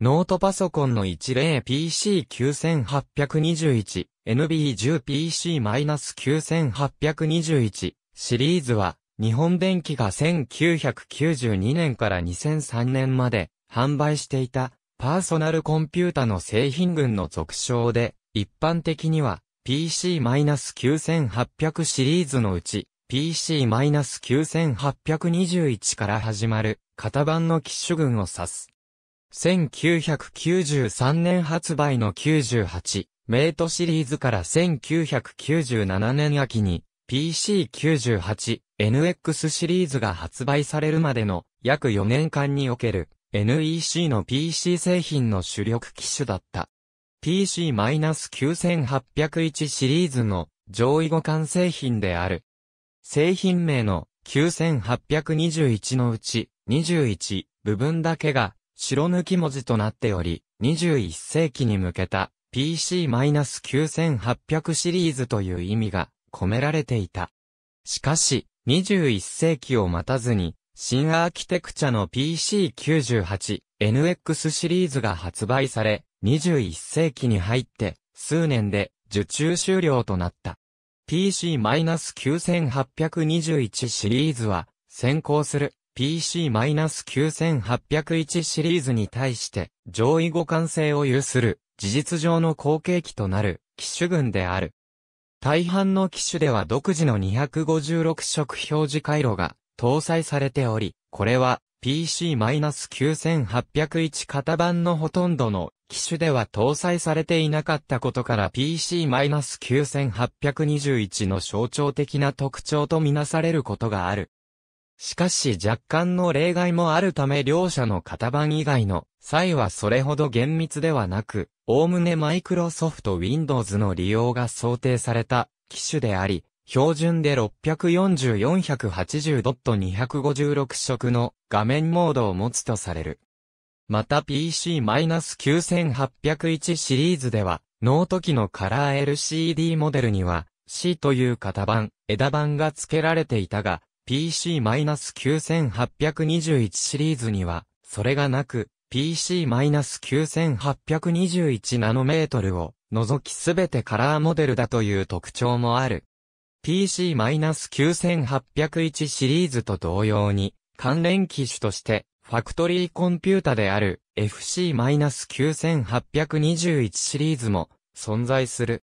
ノートパソコンの 10PC9821NB10PC-9821 シリーズは、日本電機が1992年から2003年まで販売していたパーソナルコンピュータの製品群の俗称で、一般的には PC-9800 シリーズのうち PC-9821 から始まる型番の機種群を指す。1993年発売の98メイトシリーズから1997年秋に PC98 NX シリーズが発売されるまでの約4年間における NEC の PC 製品の主力機種だった。PC-9801 シリーズの上位互換製品である。製品名の9821のうち21部分だけが白抜き文字となっており、21世紀に向けた PC-9800 シリーズという意味が込められていた。しかし、21世紀を待たずに、新アーキテクチャの PC98、NX シリーズが発売され、21世紀に入って、数年で受注終了となった。PC-9821 シリーズは、先行する PC-9801 シリーズに対して上位互換性を有する事実上の後継機となる機種群である。大半の機種では独自の256色表示回路が搭載されており、これは PC-9801 型番のほとんどの機種では搭載されていなかったことから PC-9821 の象徴的な特徴とみなされることがある。しかし若干の例外もあるため両者の型番以外の際はそれほど厳密ではなく、おおむねマイクロソフト Windows の利用が想定された機種であり、標準で640-480.256色の画面モードを持つとされる。また PC-9801 シリーズでは、ノート機のカラー LCD モデルには C という型番、枝番が付けられていたが、PC-9821 シリーズには、それがなく、PC-9821 ナノメートルを除きすべてカラーモデルだという特徴もある。PC-9801 シリーズと同様に、関連機種として、ファクトリーコンピュータである FC-9821 シリーズも存在する。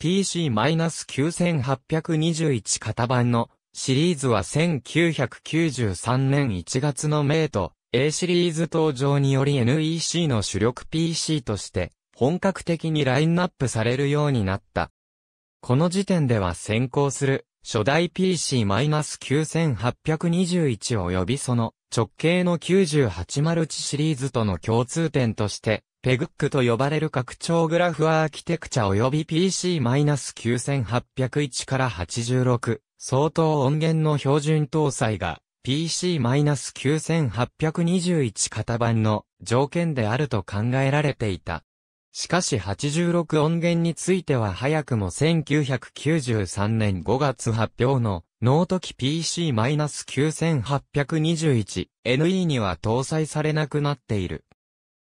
PC-9821 型番のシリーズは1993年1月のメイト A シリーズ登場により NEC の主力 PC として本格的にラインナップされるようになった。この時点では先行する初代 PC-9821 及びその直径の98マルチシリーズとの共通点として、ペグックと呼ばれる拡張グラフアーキテクチャ及び PC-9801 から86、相当音源の標準搭載が PC-9821 型版の条件であると考えられていた。しかし86音源については早くも1993年5月発表のノート機 PC-9821NE には搭載されなくなっている。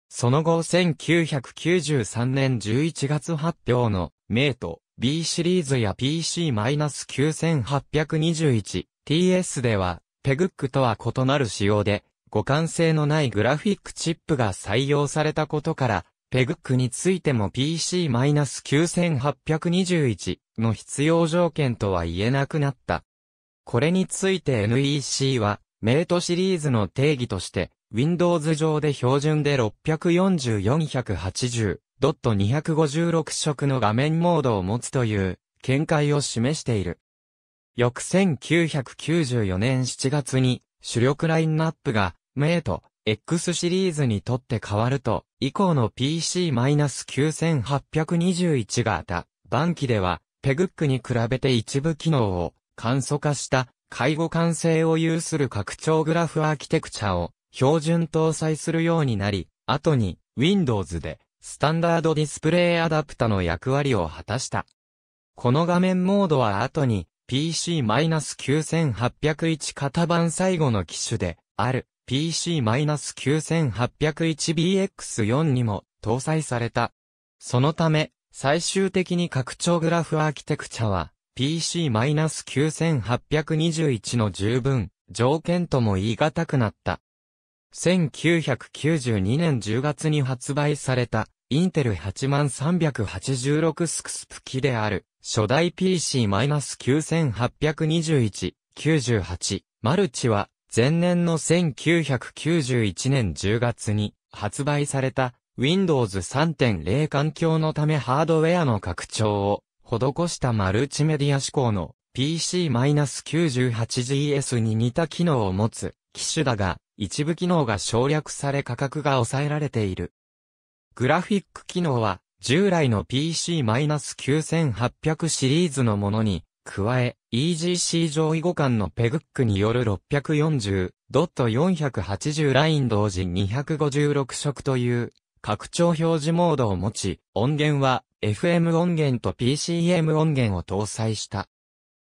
その後1993年11月発表のメイト B シリーズや PC-9821、TS では、PEGC とは異なる仕様で、互換性のないグラフィックチップが採用されたことから、PEGC についても PC-9821 の必要条件とは言えなくなった。これについて NEC は、メイトシリーズの定義として、Windows 上で標準で640480、ドット256色の画面モードを持つという見解を示している。翌1994年7月に主力ラインナップがメイト X シリーズにとって変わると、以降の PC-9821 型番機では、ペグックに比べて一部機能を簡素化した介護完成を有する拡張グラフアーキテクチャを標準搭載するようになり、後に Windows でスタンダードディスプレイアダプタの役割を果たした。この画面モードは後に PC-9801 型番最後の機種である PC-9801BX4 にも搭載された。そのため、最終的に拡張グラフアーキテクチャは PC-9821 の十分条件とも言い難くなった。1992年10月に発売されたインテル8386スクスプ機である、初代 PC-9821-98 マルチは、前年の1991年10月に発売された Windows 3.0環境のためハードウェアの拡張を施したマルチメディア志向の PC-98GS に似た機能を持つ機種だが一部機能が省略され価格が抑えられている。グラフィック機能は、従来の PC-9800 シリーズのものに、加え、EGC 上位互換のペグックによる640.480ライン同時256色という拡張表示モードを持ち、音源は FM 音源と PCM 音源を搭載した。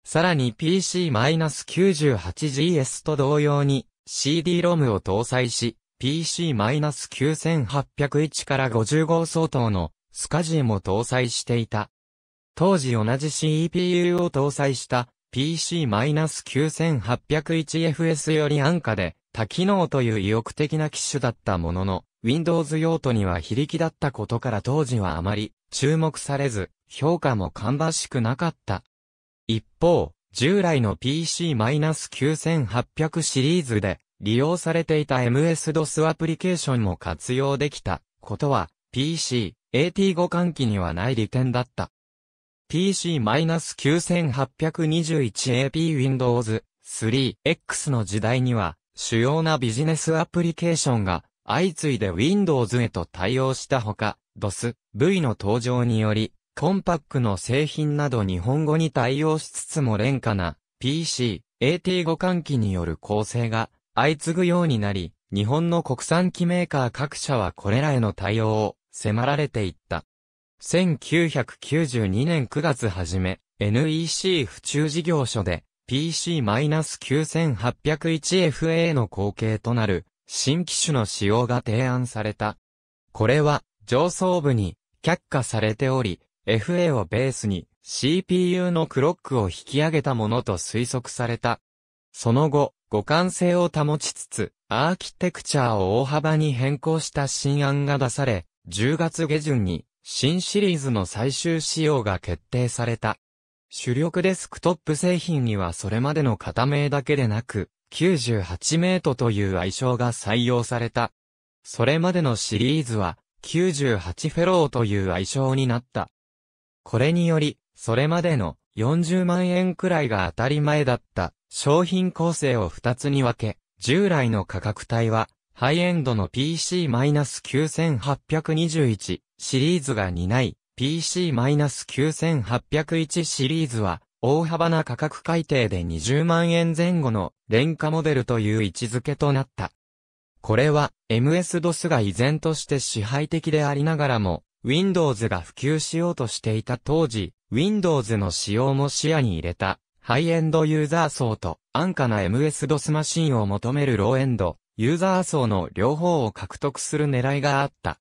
さらに PC-98GS と同様に CD-ROM を搭載し、PC-9801 から50号相当のスカジーも搭載していた。当時同じ CPU を搭載した PC-9801FS より安価で多機能という意欲的な機種だったものの、Windows 用途には非力だったことから当時はあまり注目されず、評価も芳しくなかった。一方、従来の PC-9800 シリーズで利用されていた MS-DOS アプリケーションも活用できたことは PC、AT 互換機にはない利点だった。PC-9821AP Windows 3X の時代には主要なビジネスアプリケーションが相次いで Windows へと対応したほか、DOS、V の登場により、コンパックの製品など日本語に対応しつつも廉価な PC、AT 互換機による構成が相次ぐようになり、日本の国産機メーカー各社はこれらへの対応を迫られていった。1992年9月初め、NEC 府中事業所で PC-9801FA の後継となる新機種の使用が提案された。これは上層部に却下されており、FA をベースに CPU のクロックを引き上げたものと推測された。その後、互換性を保ちつつ、アーキテクチャを大幅に変更した新案が出され、10月下旬に新シリーズの最終仕様が決定された。主力デスクトップ製品にはそれまでの片名だけでなく、98メートという愛称が採用された。それまでのシリーズは、98フェローという愛称になった。これにより、それまでの40万円くらいが当たり前だった商品構成を2つに分け、従来の価格帯は、ハイエンドの PC-9821 シリーズが担い、PC-9801 シリーズは、大幅な価格改定で20万円前後の廉価モデルという位置づけとなった。これは MS-DOS が依然として支配的でありながらも、Windows が普及しようとしていた当時、Windows の使用も視野に入れたハイエンドユーザー層と安価な MS-DOS マシンを求めるローエンド、ユーザー層の両方を獲得する狙いがあった。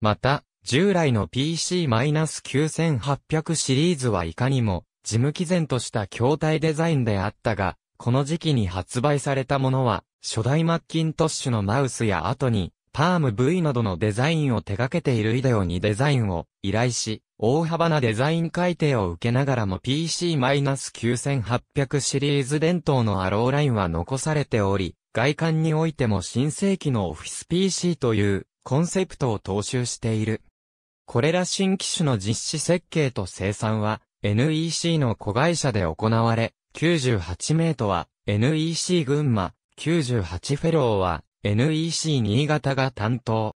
また、従来の PC-9800 シリーズはいかにも、事務毅然とした筐体デザインであったが、この時期に発売されたものは、初代マッキントッシュのマウスや後に、パーム V などのデザインを手掛けているイデオにデザインを依頼し、大幅なデザイン改定を受けながらも PC-9800 シリーズ伝統のアローラインは残されており、外観においても新世紀のオフィス PC というコンセプトを踏襲している。これら新機種の実施設計と生産は NEC の子会社で行われ、98名とは NEC 群馬、98フェローは NEC 新潟が担当。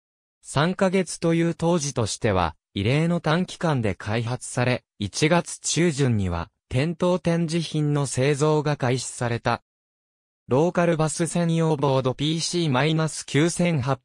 3ヶ月という当時としては異例の短期間で開発され、1月中旬には、店頭展示品の製造が開始された。ローカルバス専用ボード p c 9 8 2 1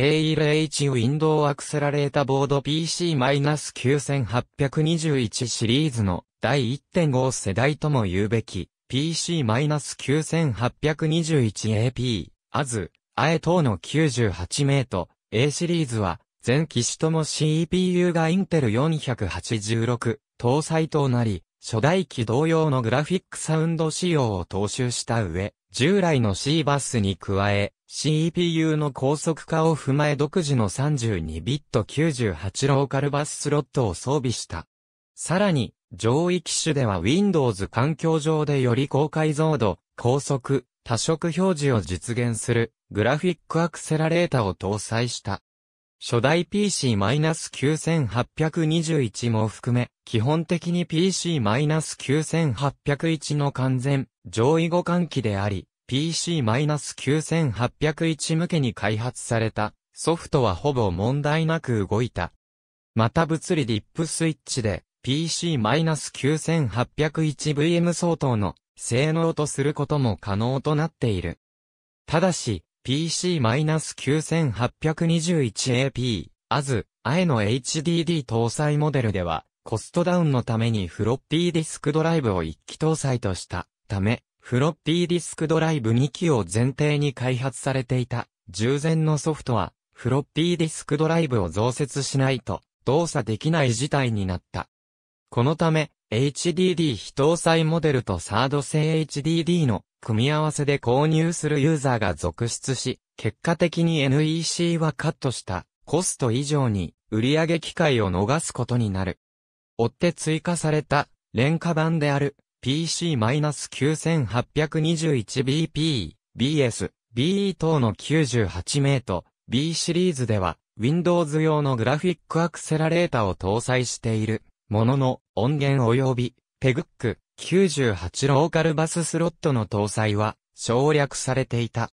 a e 0ウィンドウアクセラレータボード PC-9821 シリーズの第1.5世代とも言うべき PC-9821AP、アズ、アエ等の98名と A シリーズは全機種とも CPU がインテル486搭載となり、初代機同様のグラフィックサウンド仕様を踏襲した上、従来の C バスに加え、CPU の高速化を踏まえ独自の32ビット98ローカルバススロットを装備した。さらに、上位機種では Windows 環境上でより高解像度、高速、多色表示を実現するグラフィックアクセラレータを搭載した。初代 PC-9821 も含め、基本的に PC-9801 の完全、上位互換機であり、PC-9801 向けに開発されたソフトはほぼ問題なく動いた。また物理ディップスイッチで PC-9801VM 相当の性能とすることも可能となっている。ただし、PC-9821AP、アズ、アエの HDD 搭載モデルでは、コストダウンのためにフロッピーディスクドライブを1機搭載としたため、フロッピーディスクドライブ2機を前提に開発されていた従前のソフトは、フロッピーディスクドライブを増設しないと動作できない事態になった。このため、HDD 非搭載モデルとサード製 HDD の組み合わせで購入するユーザーが続出し、結果的に NEC はカットしたコスト以上に売上機会を逃すことになる。追って追加された廉価版である PC-9821BP、BS、BE 等の98名と B シリーズでは Windows 用のグラフィックアクセラレータを搭載している。ものの、音源及び、ペグック98ローカルバススロットの搭載は省略されていた。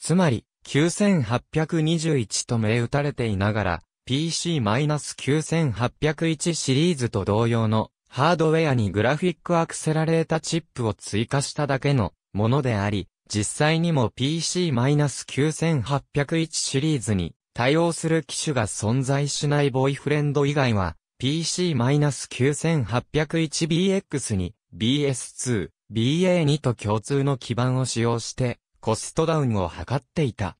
つまり、9821と銘打たれていながら、PC-9801 シリーズと同様のハードウェアにグラフィックアクセラレータチップを追加しただけのものであり、実際にも PC-9801 シリーズに対応する機種が存在しないボーイフレンド以外は PC-9801BX に BS2、BA2 と共通の基板を使用してコストダウンを図っていた。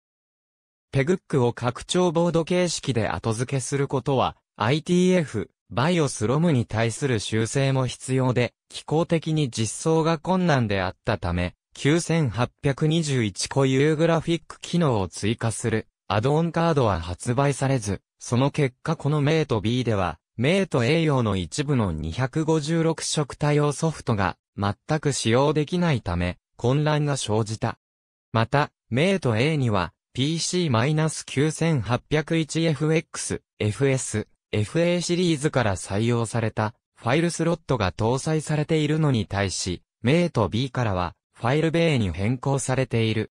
ペグックを拡張ボード形式で後付けすることは ITF、バイオスロムに対する修正も必要で、機構的に実装が困難であったため、9821固有グラフィック機能を追加するアドオンカードは発売されず、その結果この名と B では、イと栄養の一部の256色対応ソフトが全く使用できないため混乱が生じた。また、イと A には PC-9801FX、FS、FA シリーズから採用されたファイルスロットが搭載されているのに対し、イと B からはファイル米に変更されている。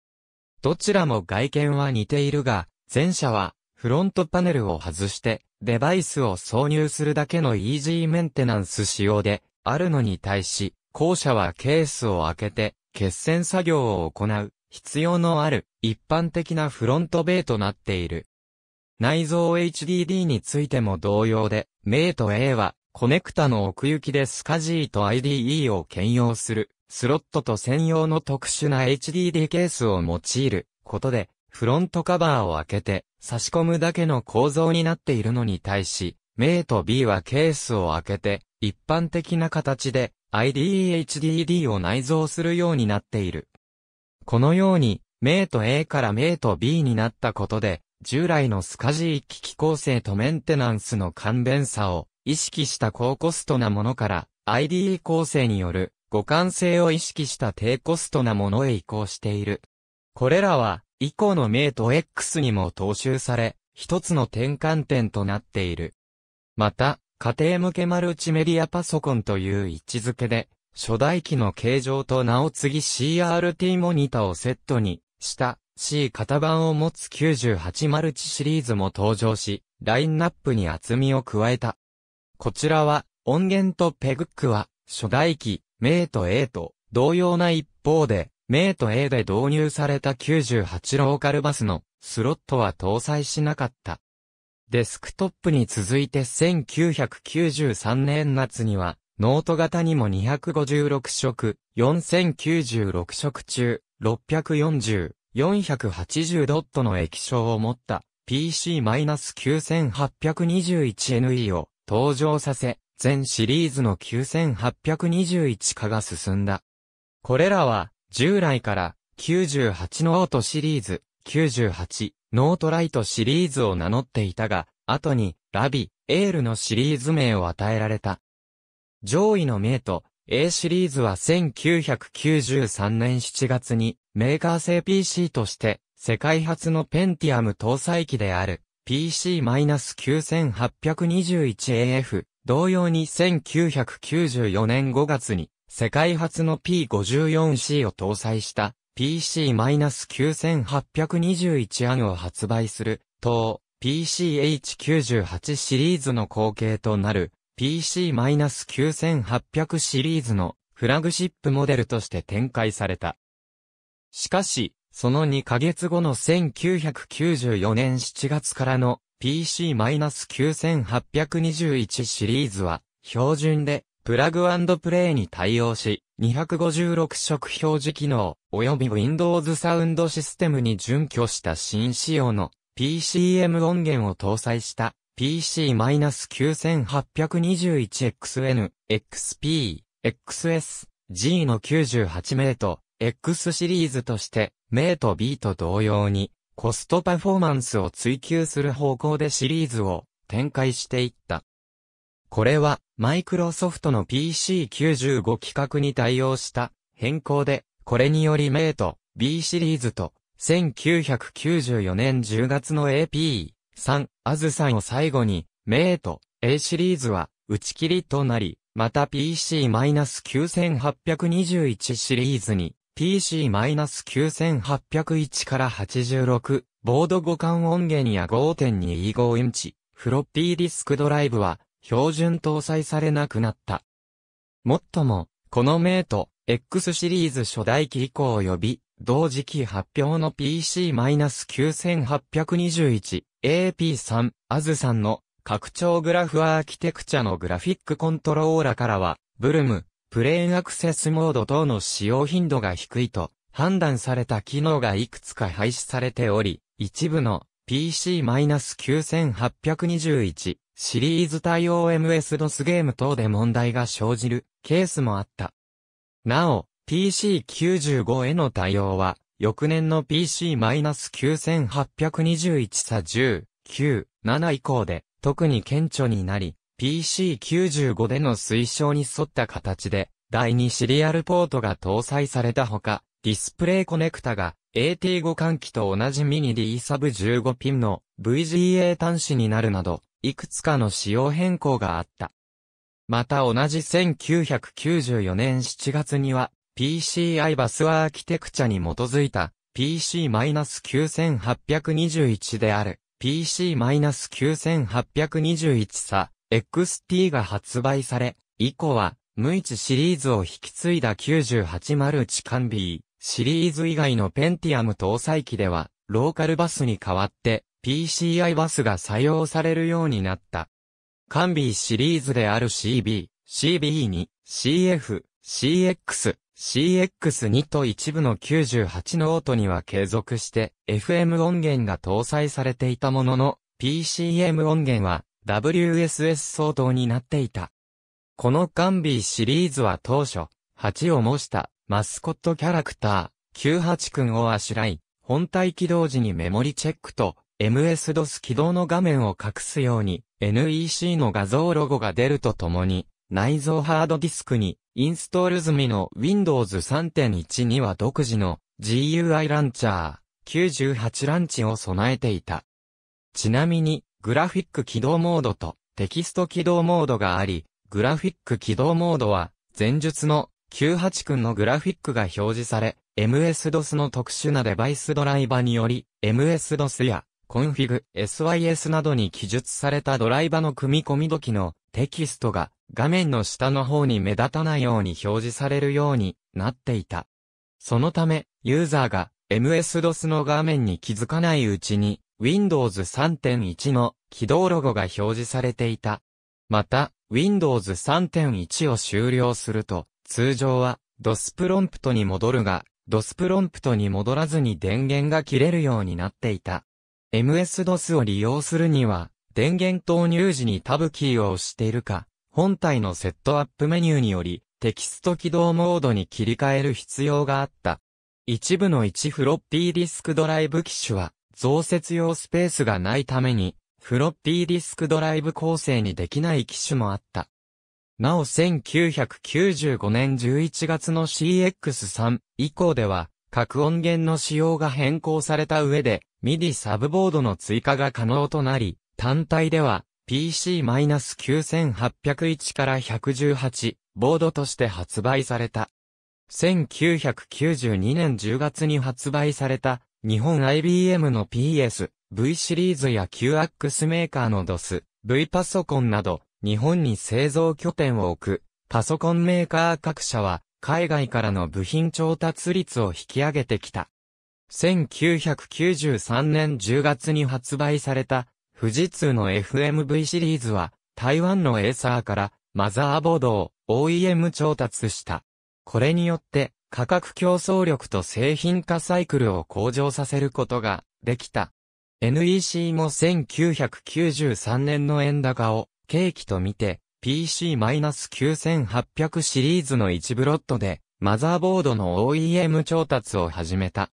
どちらも外見は似ているが、前者はフロントパネルを外してデバイスを挿入するだけのイージーメンテナンス仕様であるのに対し、後者はケースを開けて、決戦作業を行う必要のある一般的なフロントベイとなっている。内蔵 HDD についても同様で、メイと A はコネクタの奥行きでスカジーと IDE を兼用するスロットと専用の特殊な HDD ケースを用いることでフロントカバーを開けて差し込むだけの構造になっているのに対し、メイと B はケースを開けて一般的な形で i d h d d を内蔵するようになっている。このように、メイと A からメイと B になったことで、従来のスカジー機器構成とメンテナンスの簡便さを意識した高コストなものから i d 構成による互換性を意識した低コストなものへ移行している。これらは以降の名と X にも踏襲され、一つの転換点となっている。また、家庭向けマルチメディアパソコンという位置づけで、初代機の形状と名を継ぎ CRT モニタをセットにした C 型番を持つ98マルチシリーズも登場し、ラインナップに厚みを加えた。こちらは、音源とペグックは、初代機、メイト A と同様な一方で、メイト A で導入された98ローカルバスのスロットは搭載しなかった。デスクトップに続いて1993年夏には、ノート型にも256色、4096色中、640、480ドットの液晶を持った PC-9821NE を登場させ、全シリーズの9821化が進んだ。これらは従来から98ノートシリーズ、98ノートライトシリーズを名乗っていたが、後にラビ、エールのシリーズ名を与えられた。上位の名と A シリーズは1993年7月にメーカー製 PC として世界初のペンティアム搭載機である PC-9821AF 同様に1994年5月に世界初の P54C を搭載した PC-9821 案を発売する、等 PCH98 シリーズの後継となる PC-9800 シリーズのフラグシップモデルとして展開された。しかし、その2ヶ月後の1994年7月からの PC-9821 シリーズは標準でプラグプレイに対応し、256色表示機能、及び Windows サウンドシステムに準拠した新仕様の PCM 音源を搭載した PC-9821XN、XP、XS、G の98メート、X シリーズとして、メート B と同様に、コストパフォーマンスを追求する方向でシリーズを展開していった。これは、マイクロソフトの PC95 規格に対応した変更で、これによりメイト B シリーズと、1994年10月の AP3、アズさんを最後に、メイト A シリーズは打ち切りとなり、また PC-9821 シリーズに PC-9801 から86、ボード互換音源や5.25インチ、フロッピーディスクドライブは標準搭載されなくなった。もっとも、このメイト、X シリーズ初代機以降及び、同時期発表の PC-9821、AP3、アズさんの拡張グラフアーキテクチャのグラフィックコントローラからは、ブルム、プレーンアクセスモード等の使用頻度が低いと判断された機能がいくつか廃止されており、一部の PC-9821 シリーズ対応 MS-DOS ゲーム等で問題が生じるケースもあった。なお、PC95 への対応は、翌年の PC-9821 さ10、9、7以降で、特に顕著になり、PC95 での推奨に沿った形で、第2シリアルポートが搭載されたほか、ディスプレイコネクタが AT5 換気と同じミニ D サブ15ピンの VGA 端子になるなど、いくつかの仕様変更があった。また同じ1994年7月には PCI バスアーキテクチャに基づいた PC-9821 である PC-9821 さ XT が発売され、以降は無一シリーズを引き継いだ98マルチ完備シリーズ以外のペンティアム搭載機ではローカルバスに代わって PCI バスが採用されるようになった。カンビーシリーズである CB、CB2、CF、CX、CX2 と一部の98ノートには継続して FM 音源が搭載されていたものの PCM 音源は WSS 相当になっていた。このカンビーシリーズは当初、8を模したマスコットキャラクター、98くんをあしらい、本体起動時にメモリチェックと MS-DOS 起動の画面を隠すように NEC の画像ロゴが出るとともに内蔵ハードディスクにインストール済みの Windows 3.1には独自の GUI ランチャー98ランチを備えていた。ちなみにグラフィック起動モードとテキスト起動モードがあり、グラフィック起動モードは前述の98君のグラフィックが表示され、MS-DOS の特殊なデバイスドライバにより、MS-DOS やコンフィグ、sys などに記述されたドライバの組み込み時のテキストが画面の下の方に目立たないように表示されるようになっていた。そのため、ユーザーが MS-DOS の画面に気づかないうちに Windows 3.1の起動ロゴが表示されていた。また、Windows 3.1を終了すると、通常は DOS プロンプトに戻るが、DOS プロンプトに戻らずに電源が切れるようになっていた。MS-DOS を利用するには、電源投入時にタブキーを押しているか、本体のセットアップメニューにより、テキスト起動モードに切り替える必要があった。一部の1フロッピーディスクドライブ機種は、増設用スペースがないために、フロッピーディスクドライブ構成にできない機種もあった。なお1995年11月の CX3 以降では、各音源の仕様が変更された上で、MIDI サブボードの追加が可能となり、単体では PC-9801 から118ボードとして発売された。1992年10月に発売された日本 IBM の PS、V シリーズや q x メーカーの DOS、V パソコンなど日本に製造拠点を置くパソコンメーカー各社は海外からの部品調達率を引き上げてきた。1993年10月に発売された富士通の FMV シリーズは台湾のエーサーからマザーボードを OEM 調達した。これによって価格競争力と製品化サイクルを向上させることができた。NEC も1993年の円高を契機とみて PC-9800 シリーズの1ブロッドで、マザーボードの OEM 調達を始めた。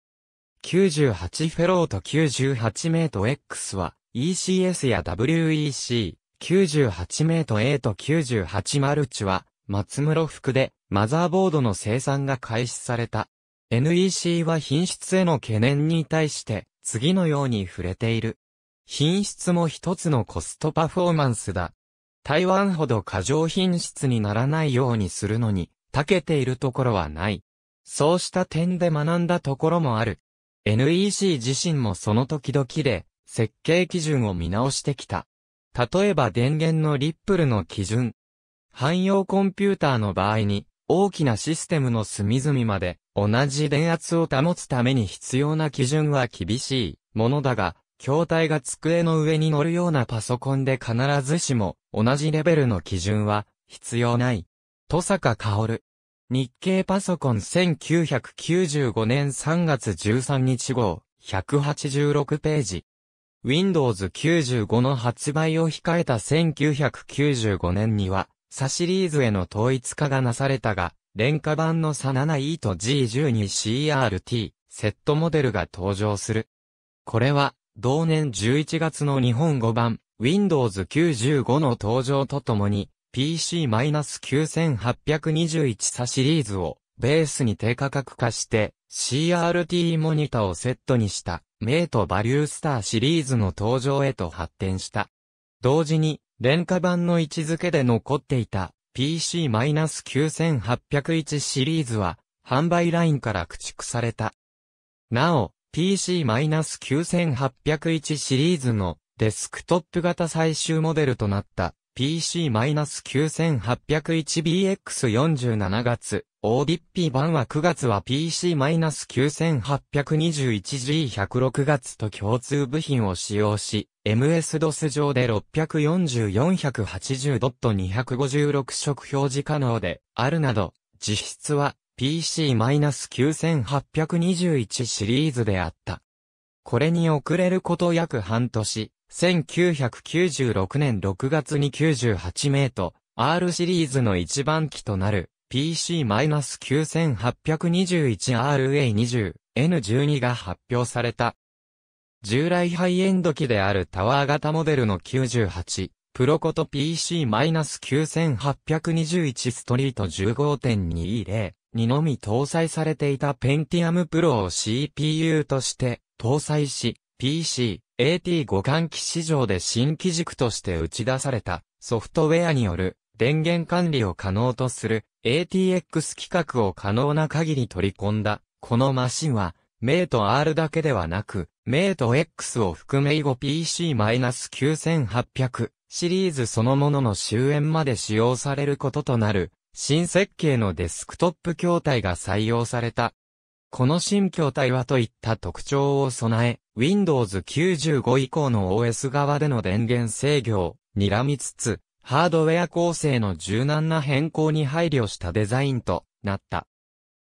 98フェローと98メート X は ECS や WEC、98メート A と98マルチは松室服でマザーボードの生産が開始された。NEC は品質への懸念に対して次のように触れている。品質も一つのコストパフォーマンスだ。台湾ほど過剰品質にならないようにするのに、長けているところはない。そうした点で学んだところもある。NEC 自身もその時々で、設計基準を見直してきた。例えば電源のリップルの基準。汎用コンピューターの場合に、大きなシステムの隅々まで同じ電圧を保つために必要な基準は厳しいものだが、筐体が机の上に乗るようなパソコンで必ずしも同じレベルの基準は必要ない。戸坂薫。日経パソコン1995年3月13日号、186ページ。Windows 95の発売を控えた1995年には、サシリーズへの統一化がなされたが、廉価版のサ 7E と G12CRT、セットモデルが登場する。これは、同年11月の日本語版、Windows 95の登場とともに、PC-9821 サシリーズをベースに低価格化して CRT モニタをセットにしたメイトバリュースターシリーズの登場へと発展した。同時に、廉価版の位置づけで残っていた PC-9801 シリーズは販売ラインから駆逐された。なお、PC-9801 シリーズのデスクトップ型最終モデルとなった PC-9801BX47 月、ODP 版は9月は PC-9821G106 月と共通部品を使用し、MS-DOS 上で644-180.256色表示可能であるなど、実質は PC-9821 シリーズであった。これに遅れること約半年、1996年6月に98名と R シリーズの一番機となる PC-9821RA20N12 が発表された。従来ハイエンド機であるタワー型モデルの98、プロコと PC-9821 ストリート15.20、にのみ搭載されていた Pentium Pro を CPU として搭載し、PC、AT 互換機市場で新機軸として打ち出されたソフトウェアによる電源管理を可能とする ATX 規格を可能な限り取り込んだ。このマシンは、メイト R だけではなく、メイト X を含め以後 PC-9800 シリーズそのものの終焉まで使用されることとなる新設計のデスクトップ筐体が採用された。この新筐体はといった特徴を備え、Windows 95以降の OS 側での電源制御を睨みつつ、ハードウェア構成の柔軟な変更に配慮したデザインとなった。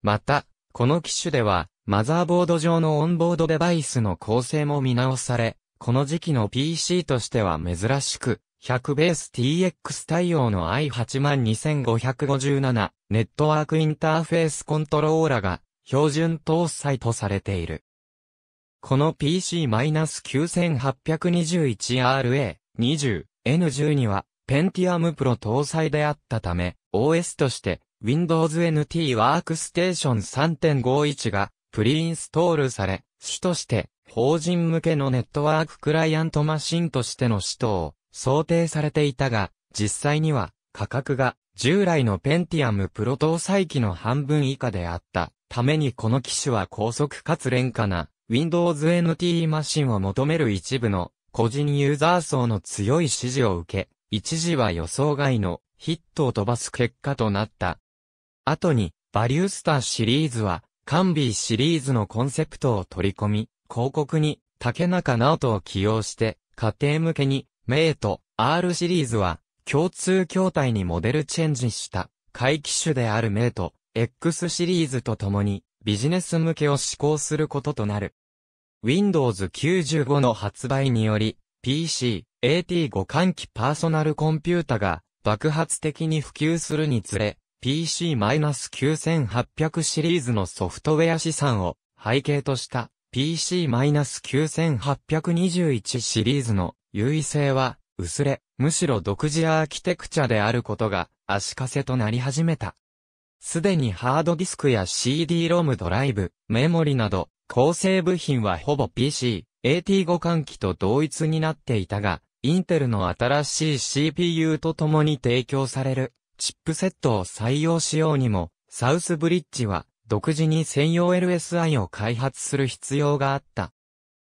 また、この機種では、マザーボード上のオンボードデバイスの構成も見直され、この時期の PC としては珍しく、100ベース TX 対応の i82557 ネットワークインターフェースコントローラが標準搭載とされている。この PC-9821RA20N12 は Pentium Pro 搭載であったため OS として Windows NT ワークステーション3.51がプリインストールされ、主として法人向けのネットワーククライアントマシンとしての使途を想定されていたが、実際には価格が従来のペンティアムプロ搭載機の半分以下であったためにこの機種は高速かつ廉価な Windows NT マシンを求める一部の個人ユーザー層の強い支持を受け、一時は予想外のヒットを飛ばす結果となった。後に、バリュースターシリーズは、カンビーシリーズのコンセプトを取り込み、広告に竹中直人を起用して、家庭向けにメイト、R シリーズは、共通筐体にモデルチェンジした回帰種であるメイト、X シリーズと共にビジネス向けを施行することとなる。Windows 95の発売により PC、AT 互換機パーソナルコンピュータが爆発的に普及するにつれ PC-9800 シリーズのソフトウェア資産を背景とした PC-9821 シリーズの優位性は、薄れ、むしろ独自アーキテクチャであることが、足かせとなり始めた。すでにハードディスクや CD-ROM ドライブ、メモリなど、構成部品はほぼ PC、AT 互換機と同一になっていたが、インテルの新しい CPU と共に提供される、チップセットを採用しようにも、サウスブリッジは、独自に専用 LSI を開発する必要があった。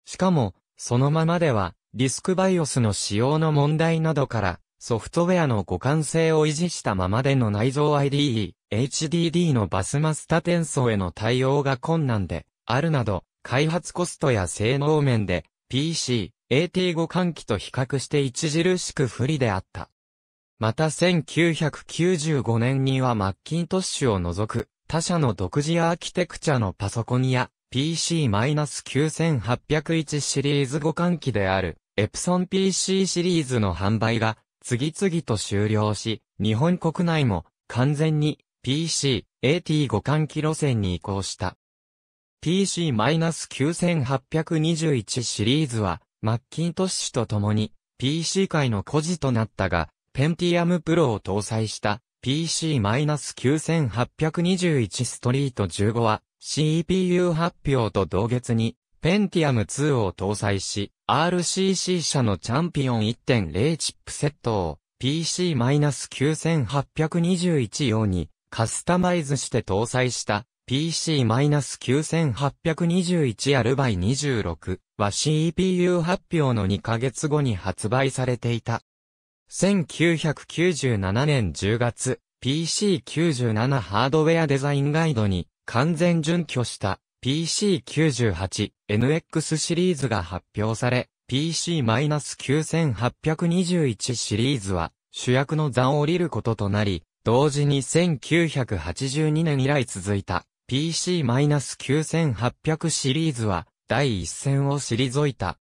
しかも、そのままでは、ディスクバイオスの使用の問題などから、ソフトウェアの互換性を維持したままでの内蔵 IDE、HDD のバスマスタ転送への対応が困難で、あるなど、開発コストや性能面で、PC、AT 互換機と比較して著しく不利であった。また1995年にはマッキントッシュを除く他社の独自アーキテクチャのパソコンや PC-9801 シリーズ互換機であるエプソン PC シリーズの販売が次々と終了し、日本国内も完全に PC、AT 互換機路線に移行した。PC-9821 シリーズは、マッキントッシュと共に PC 界の孤児となったが、Pentium Pro を搭載した PC-9821 ストリート15は CPU 発表と同月にペンティアム2を搭載し、RCC 社のチャンピオン1.0チップセットを PC-9821 用にカスタマイズして搭載した PC-9821 アルバイ26は CPU 発表の2ヶ月後に発売されていた。1997年10月、PC97 ハードウェアデザインガイドに完全準拠した PC98、NX シリーズが発表され、PC-9821 シリーズは主役の座を降りることとなり、同時に1982年以来続いた PC-9800 シリーズは第一線を退いた。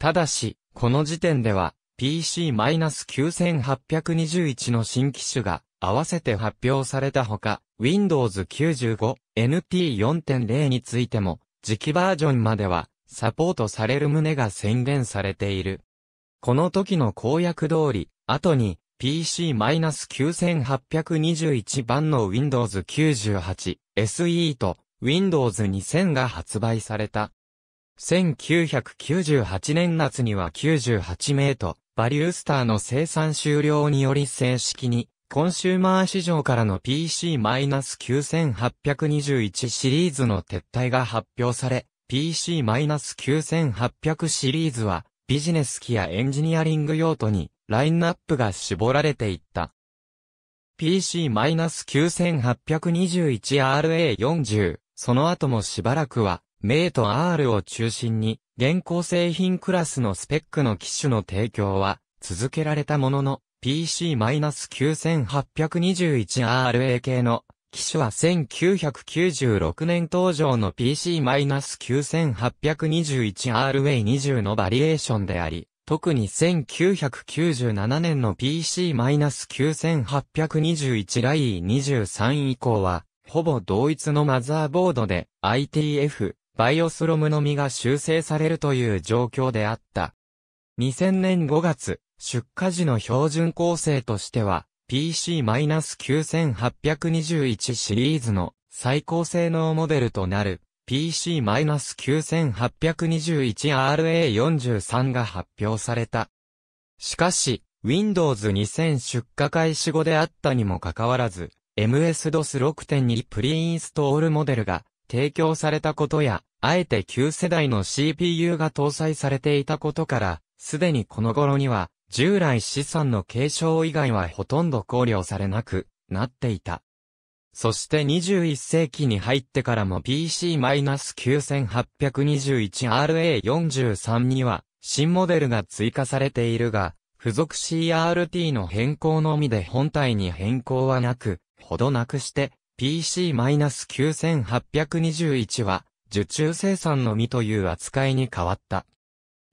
ただし、この時点では PC-9821 の新機種が合わせて発表されたほか、Windows 95、NT4.0 についても、次期バージョンまでは、サポートされる旨が宣言されている。この時の公約通り、後に PC-9821 版の Windows 98 SE と Windows 2000が発売された。1998年夏には98名と、バリュースターの生産終了により正式にコンシューマー市場からの PC-9821 シリーズの撤退が発表され、PC-9800 シリーズはビジネス機やエンジニアリング用途にラインナップが絞られていった。PC-9821RA40、その後もしばらくは、メイト R を中心に、現行製品クラスのスペックの機種の提供は続けられたものの、PC-9821RA 系の機種は1996年登場の PC-9821RA20 のバリエーションであり、特に1997年の PC-9821 r a ン23以降は、ほぼ同一のマザーボードで ITF、バイオスロムのみが修正されるという状況であった。2000年5月、出荷時の標準構成としては、PC-9821 シリーズの最高性能モデルとなる PC-9821RA43 が発表された。しかし、Windows 2000出荷開始後であったにもかかわらず、MS-DOS 6.2プリインストールモデルが提供されたことや、あえて旧世代の CPU が搭載されていたことから、すでにこの頃には、従来資産の継承以外はほとんど考慮されなくなっていた。そして21世紀に入ってからも PC-9821RA43 には新モデルが追加されているが、付属 CRT の変更のみで本体に変更はなく、ほどなくして PC-9821 は受注生産のみという扱いに変わった。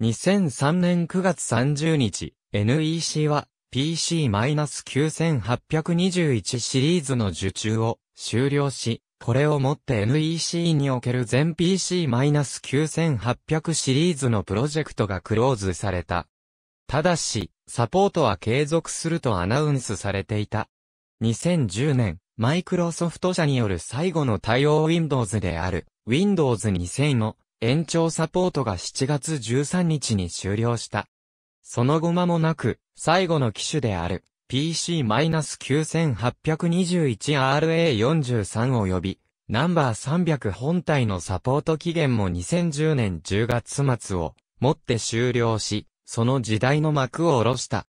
2003年9月30日、NEC は PC-9821 シリーズの受注を終了し、これをもって NEC における全 PC-9800 シリーズのプロジェクトがクローズされた。ただし、サポートは継続するとアナウンスされていた。2010年、マイクロソフト社による最後の対応 Windows である Windows 2000の延長サポートが7月13日に終了した。その後間もなく、最後の機種である PC-9821RA43 及び、ナンバー300本体のサポート期限も2010年10月末をもって終了し、その時代の幕を下ろした。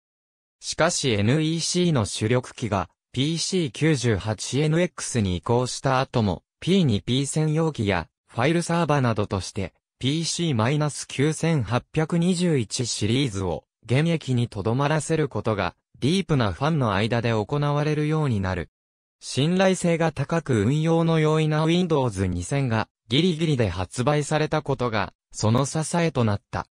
しかし NEC の主力機が PC98NX に移行した後も P2P 専用機やファイルサーバなどとして PC-9821 シリーズを現役に留まらせることが、ディープなファンの間で行われるようになる。信頼性が高く運用の容易な Windows 2000がギリギリで発売されたことが、その支えとなった。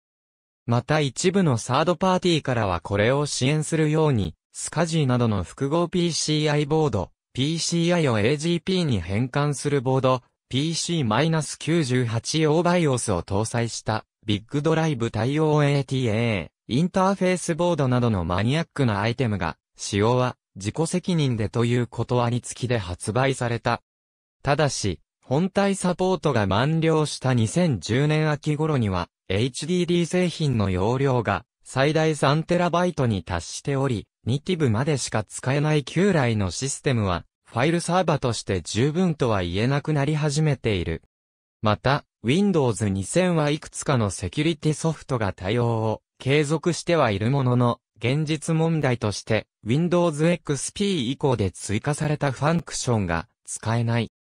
また一部のサードパーティーからはこれを支援するように、スカジーなどの複合 PCI ボード、PCI を AGP に変換するボード、PC-98 用 BIOS を搭載した、ビッグドライブ対応 ATA。インターフェースボードなどのマニアックなアイテムが、使用は自己責任でという断り付きで発売された。ただし、本体サポートが満了した2010年秋頃には、HDD 製品の容量が最大 3TB に達しており、ニティブまでしか使えない旧来のシステムは、ファイルサーバーとして十分とは言えなくなり始めている。また、Windows 2000はいくつかのセキュリティソフトが対応を継続してはいるものの、現実問題として、Windows XP 以降で追加されたファンクションが使えない。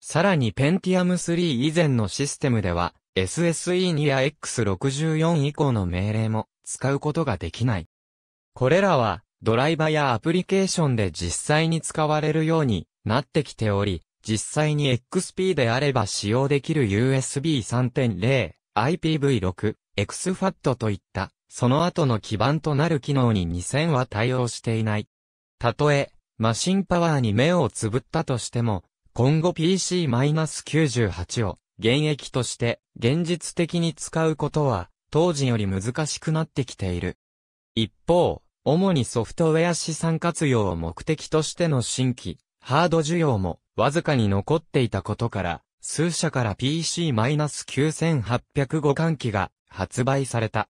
さらに Pentium 3以前のシステムでは、SSE2 や X64 以降の命令も使うことができない。これらは、ドライバやアプリケーションで実際に使われるようになってきており、実際に XP であれば使用できる USB 3.0、IPv6、XFAT といったその後の基盤となる機能に2000は対応していない。たとえ、マシンパワーに目をつぶったとしても、今後 PC-98 を現役として現実的に使うことは当時より難しくなってきている。一方、主にソフトウェア資産活用を目的としての新規、ハード需要もわずかに残っていたことから、数社から PC-9805 換機が発売された。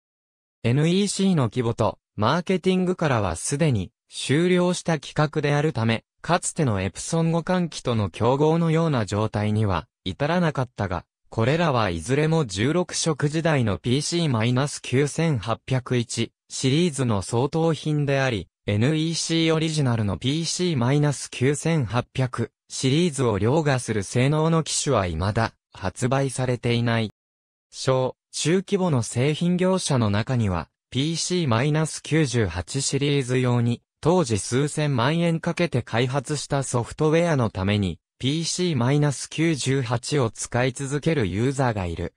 NEC の規模とマーケティングからはすでに終了した企画であるため、かつてのエプソン互換機との競合のような状態には至らなかったが、これらはいずれも16色時代の PC-9801 シリーズの相当品であり、NEC オリジナルの PC-9800 シリーズを凌駕する性能の機種は未だ発売されていない。小、中規模の製品業者の中には、PC-98 シリーズ用に、当時数千万円かけて開発したソフトウェアのために、PC-98 を使い続けるユーザーがいる。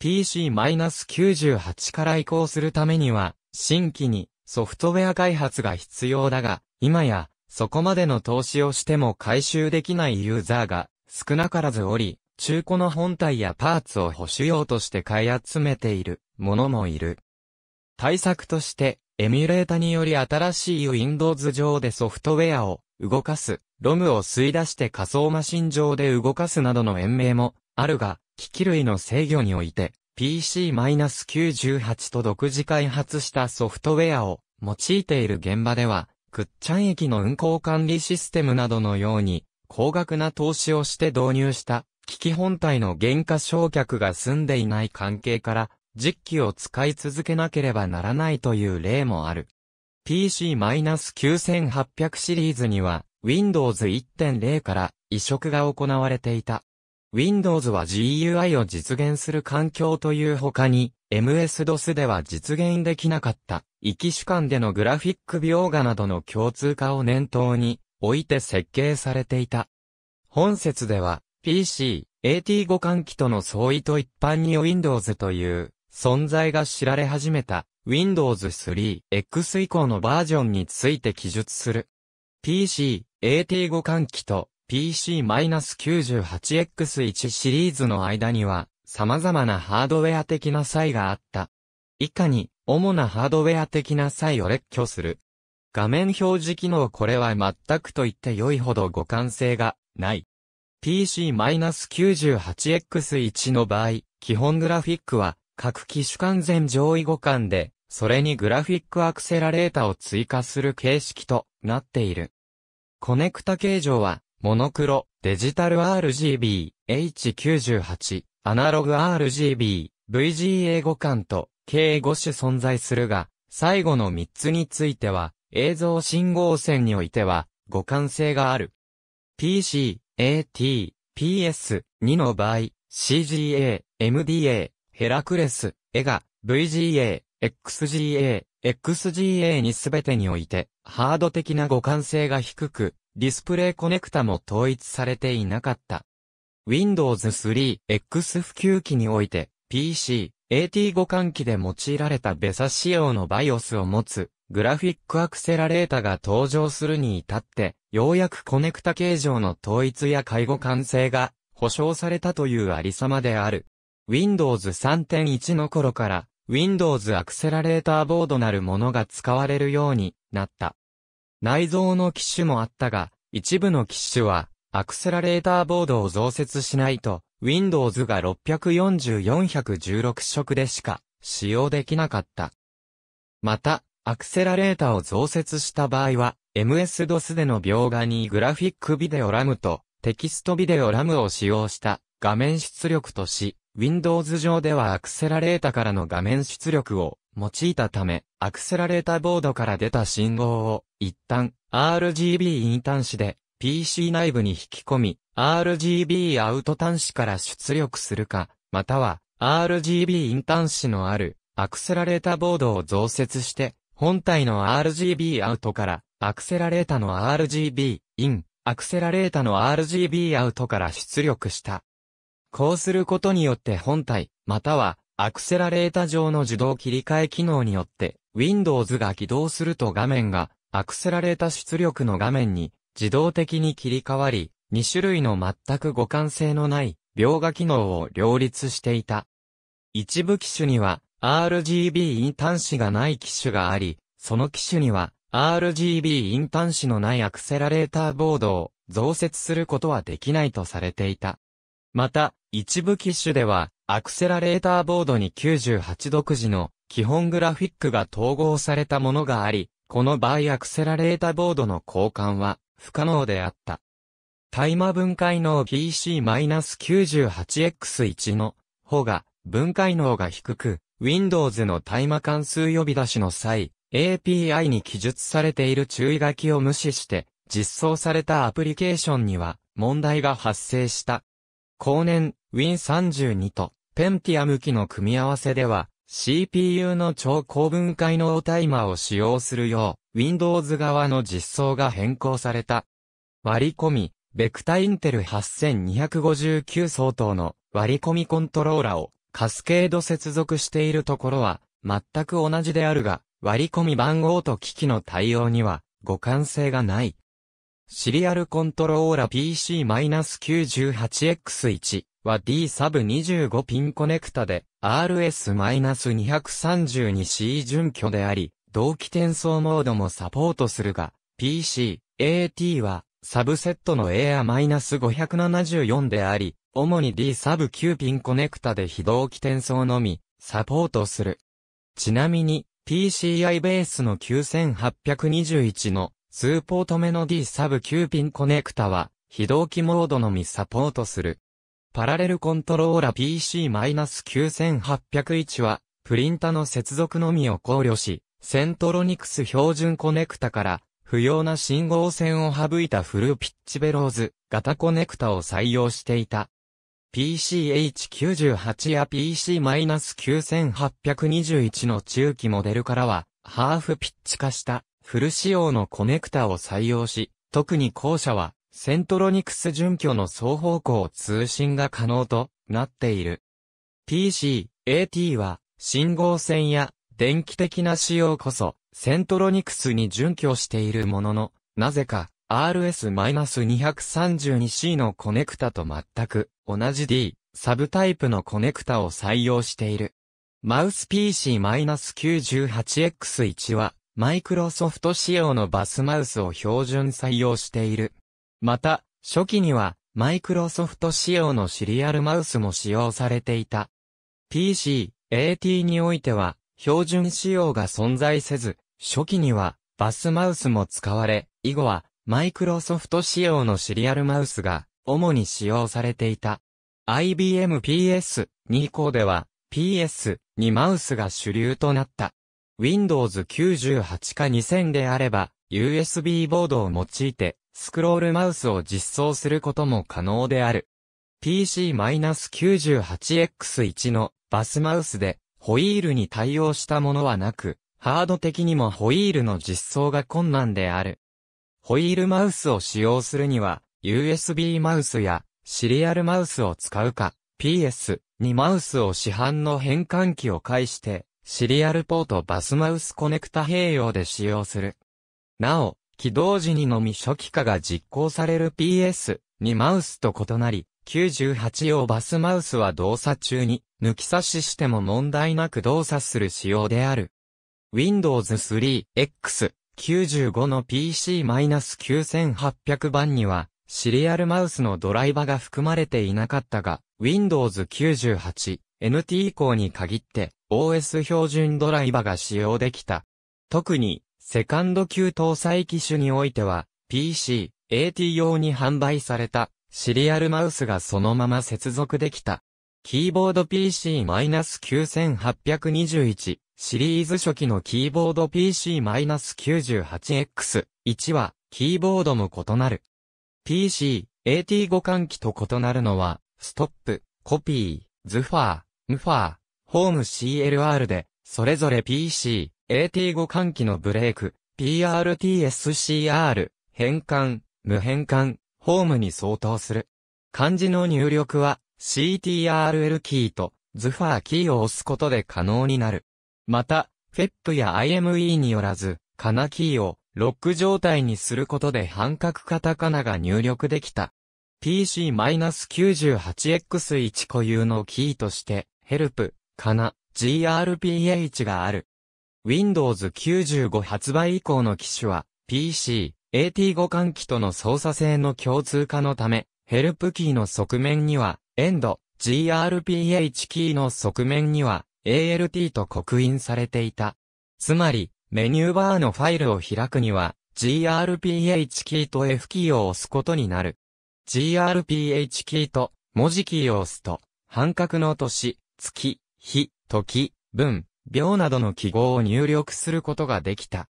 PC-98 から移行するためには、新規にソフトウェア開発が必要だが、今や、そこまでの投資をしても回収できないユーザーが少なからずおり、中古の本体やパーツを保守用として買い集めているものもいる。対策として、エミュレータにより新しい Windows 上でソフトウェアを動かす、ROM を吸い出して仮想マシン上で動かすなどの延命もあるが、機器類の制御において、PC-98 と独自開発したソフトウェアを用いている現場では、くっちゃん駅の運行管理システムなどのように、高額な投資をして導入した機器本体の減価償却が済んでいない関係から、実機を使い続けなければならないという例もある。PC-9800 シリーズには、Windows 1.0から移植が行われていた。Windows は GUI を実現する環境という他に、MS-DOS では実現できなかった、異機種間でのグラフィック描画などの共通化を念頭に、置いて設計されていた。本説では、PC、AT 互換機との相違と一般に Windows という存在が知られ始めた Windows 3、X 以降のバージョンについて記述する。PC、AT 互換機と PC-98X1 シリーズの間には様々なハードウェア的な差異があった。以下に主なハードウェア的な差異を列挙する。画面表示機能これは全くと言って良いほど互換性がない。PC-98X1 の場合、基本グラフィックは各機種完全上位互換で、それにグラフィックアクセラレータを追加する形式となっている。コネクタ形状は、モノクロ、デジタル RGB、H98、アナログ RGB、VGA 互換と、計5種存在するが、最後の3つについては、映像信号線においては、互換性がある。PC、AT、PS、2の場合、CGA、MDA、ヘラクレス、エガ、VGA、XGA、XGA にすべてにおいて、ハード的な互換性が低く、ディスプレイコネクタも統一されていなかった。Windows 3X 普及機において、PC、AT 互換機で用いられたベサ仕様の BIOS を持つ、グラフィックアクセラレータが登場するに至って、ようやくコネクタ形状の統一や介護完成が保証されたというありさまである。Windows 3.1の頃から Windows アクセラレーターボードなるものが使われるようになった。内蔵の機種もあったが、一部の機種はアクセラレーターボードを増設しないと Windows が640-416色でしか使用できなかった。また、アクセラレーターを増設した場合は、MS-DOS での描画にグラフィックビデオラムとテキストビデオラムを使用した画面出力とし、Windows 上ではアクセラレータからの画面出力を用いたため、アクセラレータボードから出た信号を一旦 RGB イン端子で PC 内部に引き込み、RGB アウト端子から出力するか、または RGB イン端子のあるアクセラレータボードを増設して、本体の RGB アウトからアクセラレータの RGB、イン、アクセラレータの RGB アウトから出力した。こうすることによって本体、または、アクセラレータ上の自動切り替え機能によって、Windows が起動すると画面が、アクセラレータ出力の画面に、自動的に切り替わり、2種類の全く互換性のない、描画機能を両立していた。一部機種には、RGB イン端子がない機種があり、その機種には、RGB イン端子のないアクセラレーターボードを増設することはできないとされていた。また、一部機種では、アクセラレーターボードに98独自の基本グラフィックが統合されたものがあり、この場合アクセラレーターボードの交換は不可能であった。大麻分解能 PC-98X1 の方が分解能が低く、Windows の大麻関数呼び出しの際、API に記述されている注意書きを無視して実装されたアプリケーションには問題が発生した。後年 Win32 と Pentium 機の組み合わせでは CPU の超高分解のタイマーを使用するよう Windows 側の実装が変更された。割り込み、ベクタインテル8259相当の割り込みコントローラをカスケード接続しているところは全く同じであるが、割り込み番号と機器の対応には互換性がない。シリアルコントローラ PC-98X1 は D サブ25ピンコネクタで RS-232C 準拠であり、同期転送モードもサポートするが、PC、AT はサブセットの Air-574 であり、主に D サブ9ピンコネクタで非同期転送のみ、サポートする。ちなみに、PCI ベースの9821のーポート目の D サブ9ピンコネクタは非同期モードのみサポートする。パラレルコントローラ PC-9801 はプリンタの接続のみを考慮し、セントロニクス標準コネクタから不要な信号線を省いたフルピッチベローズ型コネクタを採用していた。PCH98 や PC-9821 の中期モデルからは、ハーフピッチ化したフル仕様のコネクタを採用し、特に後者は、セントロニクス準拠の双方向通信が可能となっている。PC、AT は、信号線や電気的な仕様こそ、セントロニクスに準拠しているものの、なぜか、RS-232C のコネクタと全く同じ D、サブタイプのコネクタを採用している。マウス PC-98X1 は、マイクロソフト仕様のバスマウスを標準採用している。また、初期には、マイクロソフト仕様のシリアルマウスも使用されていた。PC、AT においては、標準仕様が存在せず、初期には、バスマウスも使われ、以後は、マイクロソフト仕様のシリアルマウスが主に使用されていた。IBM PS2 以降では PS にマウスが主流となった。Windows 98か2000であれば USB ボードを用いてスクロールマウスを実装することも可能である。PC-98X1 のバスマウスでホイールに対応したものはなく、ハード的にもホイールの実装が困難である。ホイールマウスを使用するには、USB マウスやシリアルマウスを使うか、PS にマウスを市販の変換器を介して、シリアルポートバスマウスコネクタ併用で使用する。なお、起動時にのみ初期化が実行される PS にマウスと異なり、98用バスマウスは動作中に抜き差ししても問題なく動作する仕様である。Windows 3X 95の PC-9800 番には、シリアルマウスのドライバが含まれていなかったが、Windows 98、NT 以降に限って OS 標準ドライバが使用できた。特に、セカンド級搭載機種においては、PC、AT 用に販売されたシリアルマウスがそのまま接続できた。キーボード PC-9821 シリーズ初期のキーボード PC-98X1 は、キーボードも異なる。PC、AT 互換機と異なるのは、ストップ、コピー、ズファー、ムファー、ホーム CLR で、それぞれ PC、AT 互換機のブレーク、PRTSCR、変換、無変換、ホームに相当する。漢字の入力は、CTRL キーと、ズファーキーを押すことで可能になる。また、FEP や IME によらず、カナキーをロック状態にすることで半角カタカナが入力できた。PC-98X1 固有のキーとして、ヘルプ、カナ、grph がある。Windows 95発売以降の機種は、PC、AT 互換機との操作性の共通化のため、ヘルプキーの側面には、エンド、grph キーの側面には、ALT と刻印されていた。つまり、メニューバーのファイルを開くには、grph キーと F キーを押すことになる。grph キーと文字キーを押すと、半角の年、月、日、時、分、秒などの記号を入力することができた。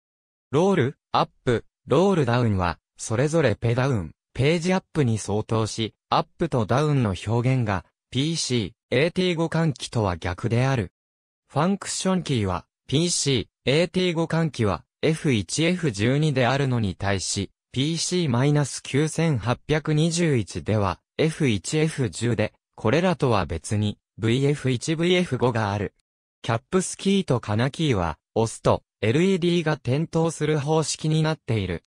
ロール、アップ、ロールダウンは、それぞれペダウン、ページアップに相当し、アップとダウンの表現が、PC、AT 互換機とは逆である。ファンクションキーは PC、AT 互換機は F1F12 であるのに対し PC-9821 では F1F10 でこれらとは別に VF1VF5 がある。キャップスキーとカナキーは押すと LED が点灯する方式になっている。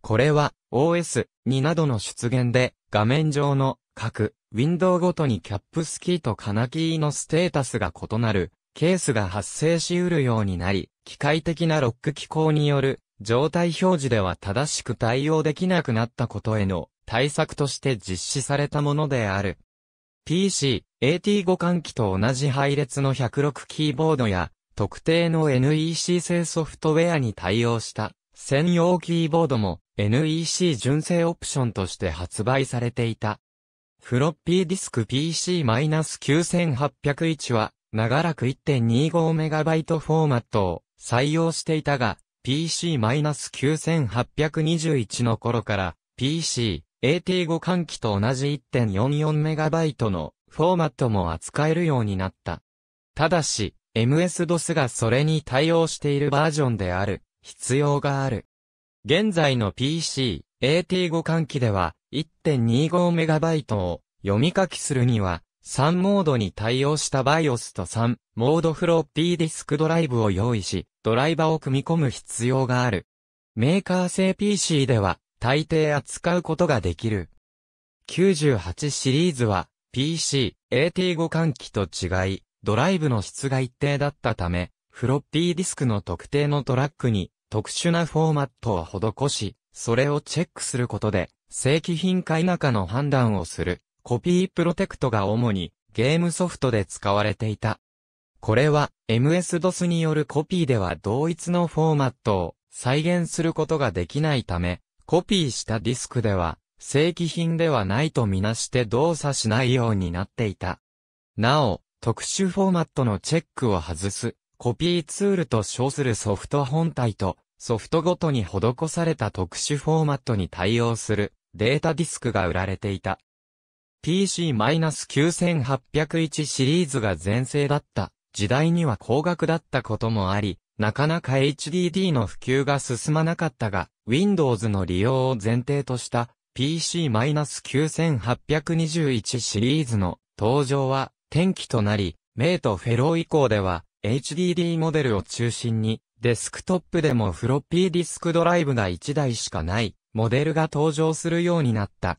これは OS2 などの出現で画面上の各ウィンドウごとにキャップスキーとカナキーのステータスが異なるケースが発生しうるようになり、機械的なロック機構による状態表示では正しく対応できなくなったことへの対策として実施されたものである。PC、AT 互換機と同じ配列の106キーボードや特定の NEC 製ソフトウェアに対応した専用キーボードも NEC 純正オプションとして発売されていた。フロッピーディスク PC-9801 は長らく 1.25MB フォーマットを採用していたが、PC-9821 の頃から PC、AT5 換気と同じ 1.44MB のフォーマットも扱えるようになった。ただし、MS-DOS がそれに対応しているバージョンである必要がある。現在の PC、AT5 換気では 1.25MB を読み書きするには3モードに対応した BIOS と3モードフロッピーディスクドライブを用意し、ドライバを組み込む必要がある。メーカー製 PC では、大抵扱うことができる。98シリーズは、PC、AT 互換機と違い、ドライブの質が一定だったため、フロッピーディスクの特定のトラックに特殊なフォーマットを施し、それをチェックすることで、正規品か否かの判断をするコピープロテクトが主にゲームソフトで使われていた。これは MS-DOS によるコピーでは同一のフォーマットを再現することができないため、コピーしたディスクでは正規品ではないとみなして動作しないようになっていた。なお、特殊フォーマットのチェックを外す、コピーツールと称するソフト本体と、ソフトごとに施された特殊フォーマットに対応するデータディスクが売られていた。PC-9801 シリーズが全盛だった時代には高額だったこともあり、なかなか HDD の普及が進まなかったが、Windows の利用を前提とした PC-9821 シリーズの登場は転機となり、メイとフェロー以降では HDD モデルを中心にデスクトップでもフロッピーディスクドライブが1台しかないモデルが登場するようになった。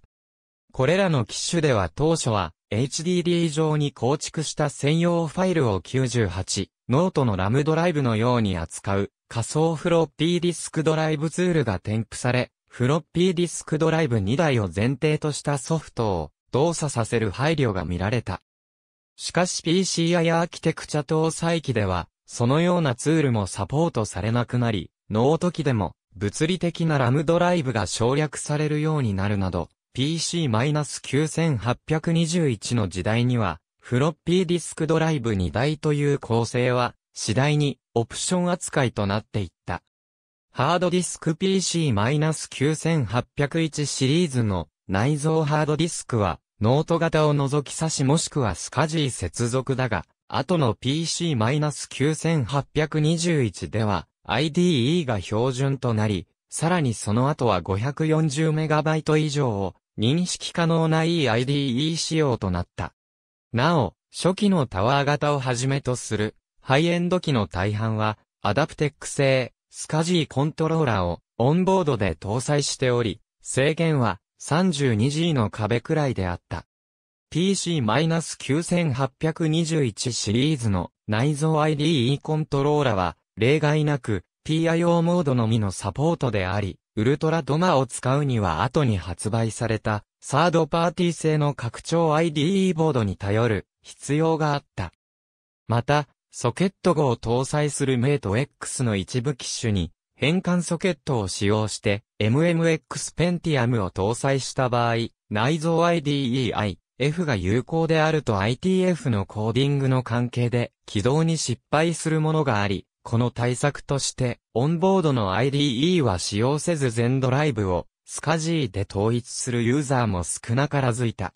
これらの機種では当初は HDD 上に構築した専用ファイルを98、ノートのラムドライブのように扱う仮想フロッピーディスクドライブツールが添付され、フロッピーディスクドライブ2台を前提としたソフトを動作させる配慮が見られた。しかし PCI アーキテクチャ搭載機では、そのようなツールもサポートされなくなり、ノート機でも物理的なラムドライブが省略されるようになるなど、PC-9821 の時代には、フロッピーディスクドライブ2台という構成は、次第にオプション扱いとなっていった。ハードディスク PC-9801 シリーズの内蔵ハードディスクは、ノート型を除き差しもしくはスカジー接続だが、後の PC-9821 では IDE が標準となり、さらにその後は 540MB 以上を認識可能な EIDE 仕様となった。なお、初期のタワー型をはじめとする、ハイエンド機の大半は、アダプテック製、スカジーコントローラーをオンボードで搭載しており、制限は 32G の壁くらいであった。PC-9821 シリーズの内蔵 IDE コントローラーは例外なく PIO モードのみのサポートであり、ウルトラドマを使うには後に発売された、サードパーティー製の拡張 IDE ボードに頼る必要があった。また、ソケット号を搭載するメイト X の一部機種に、変換ソケットを使用して、MMX Pentium を搭載した場合、内蔵 IDEI、F が有効であると ITF のコーディングの関係で、起動に失敗するものがあり、この対策として、オンボードの IDE は使用せず全ドライブを、スカジーで統一するユーザーも少なからずいた。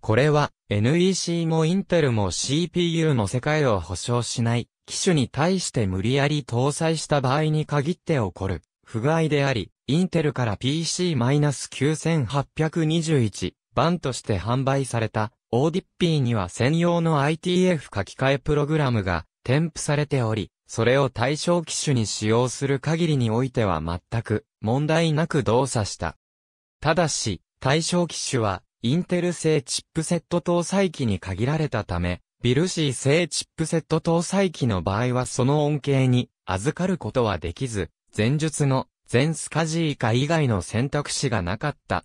これは NEC もインテルも CPU の世界を保証しない機種に対して無理やり搭載した場合に限って起こる不具合であり、インテルから PC-9821 版として販売された ODP には専用の ITF 書き換えプログラムが添付されており、それを対象機種に使用する限りにおいては全く問題なく動作した。ただし、対象機種は、インテル製チップセット搭載機に限られたため、ビルシー製チップセット搭載機の場合はその恩恵に預かることはできず、前述の全スカジー化以外の選択肢がなかった。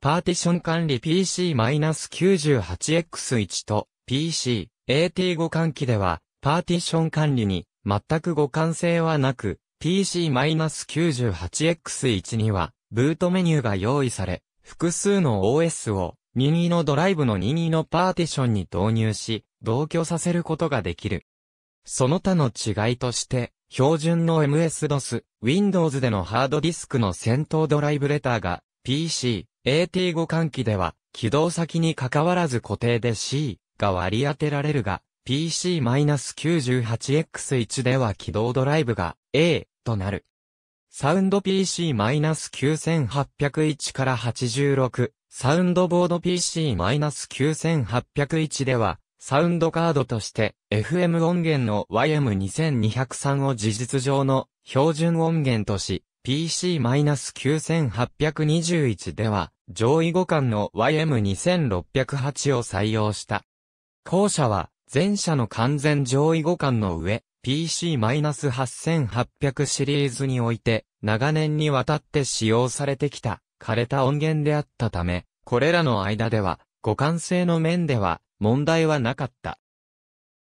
パーティション管理 PC-98X1 と PC AT5 換機では、パーティション管理に全く互換性はなく、PC-98X1 には、ブートメニューが用意され、複数の OS を22のドライブの22のパーティションに導入し、同居させることができる。その他の違いとして、標準の MS-DOS、Windows でのハードディスクの先頭ドライブレターが、PC、AT 互換機では、起動先に関わらず固定で C が割り当てられるが、PC-98X1 では起動ドライブが A となる。サウンド PC-9801 から86、サウンドボード PC-9801 では、サウンドカードとして FM 音源の YM2203 を事実上の標準音源とし、PC-9821 では上位互換の YM2608 を採用した。後者は前者の完全上位互換の上、PC-8800 シリーズにおいて、長年にわたって使用されてきた、枯れた音源であったため、これらの間では、互換性の面では、問題はなかった。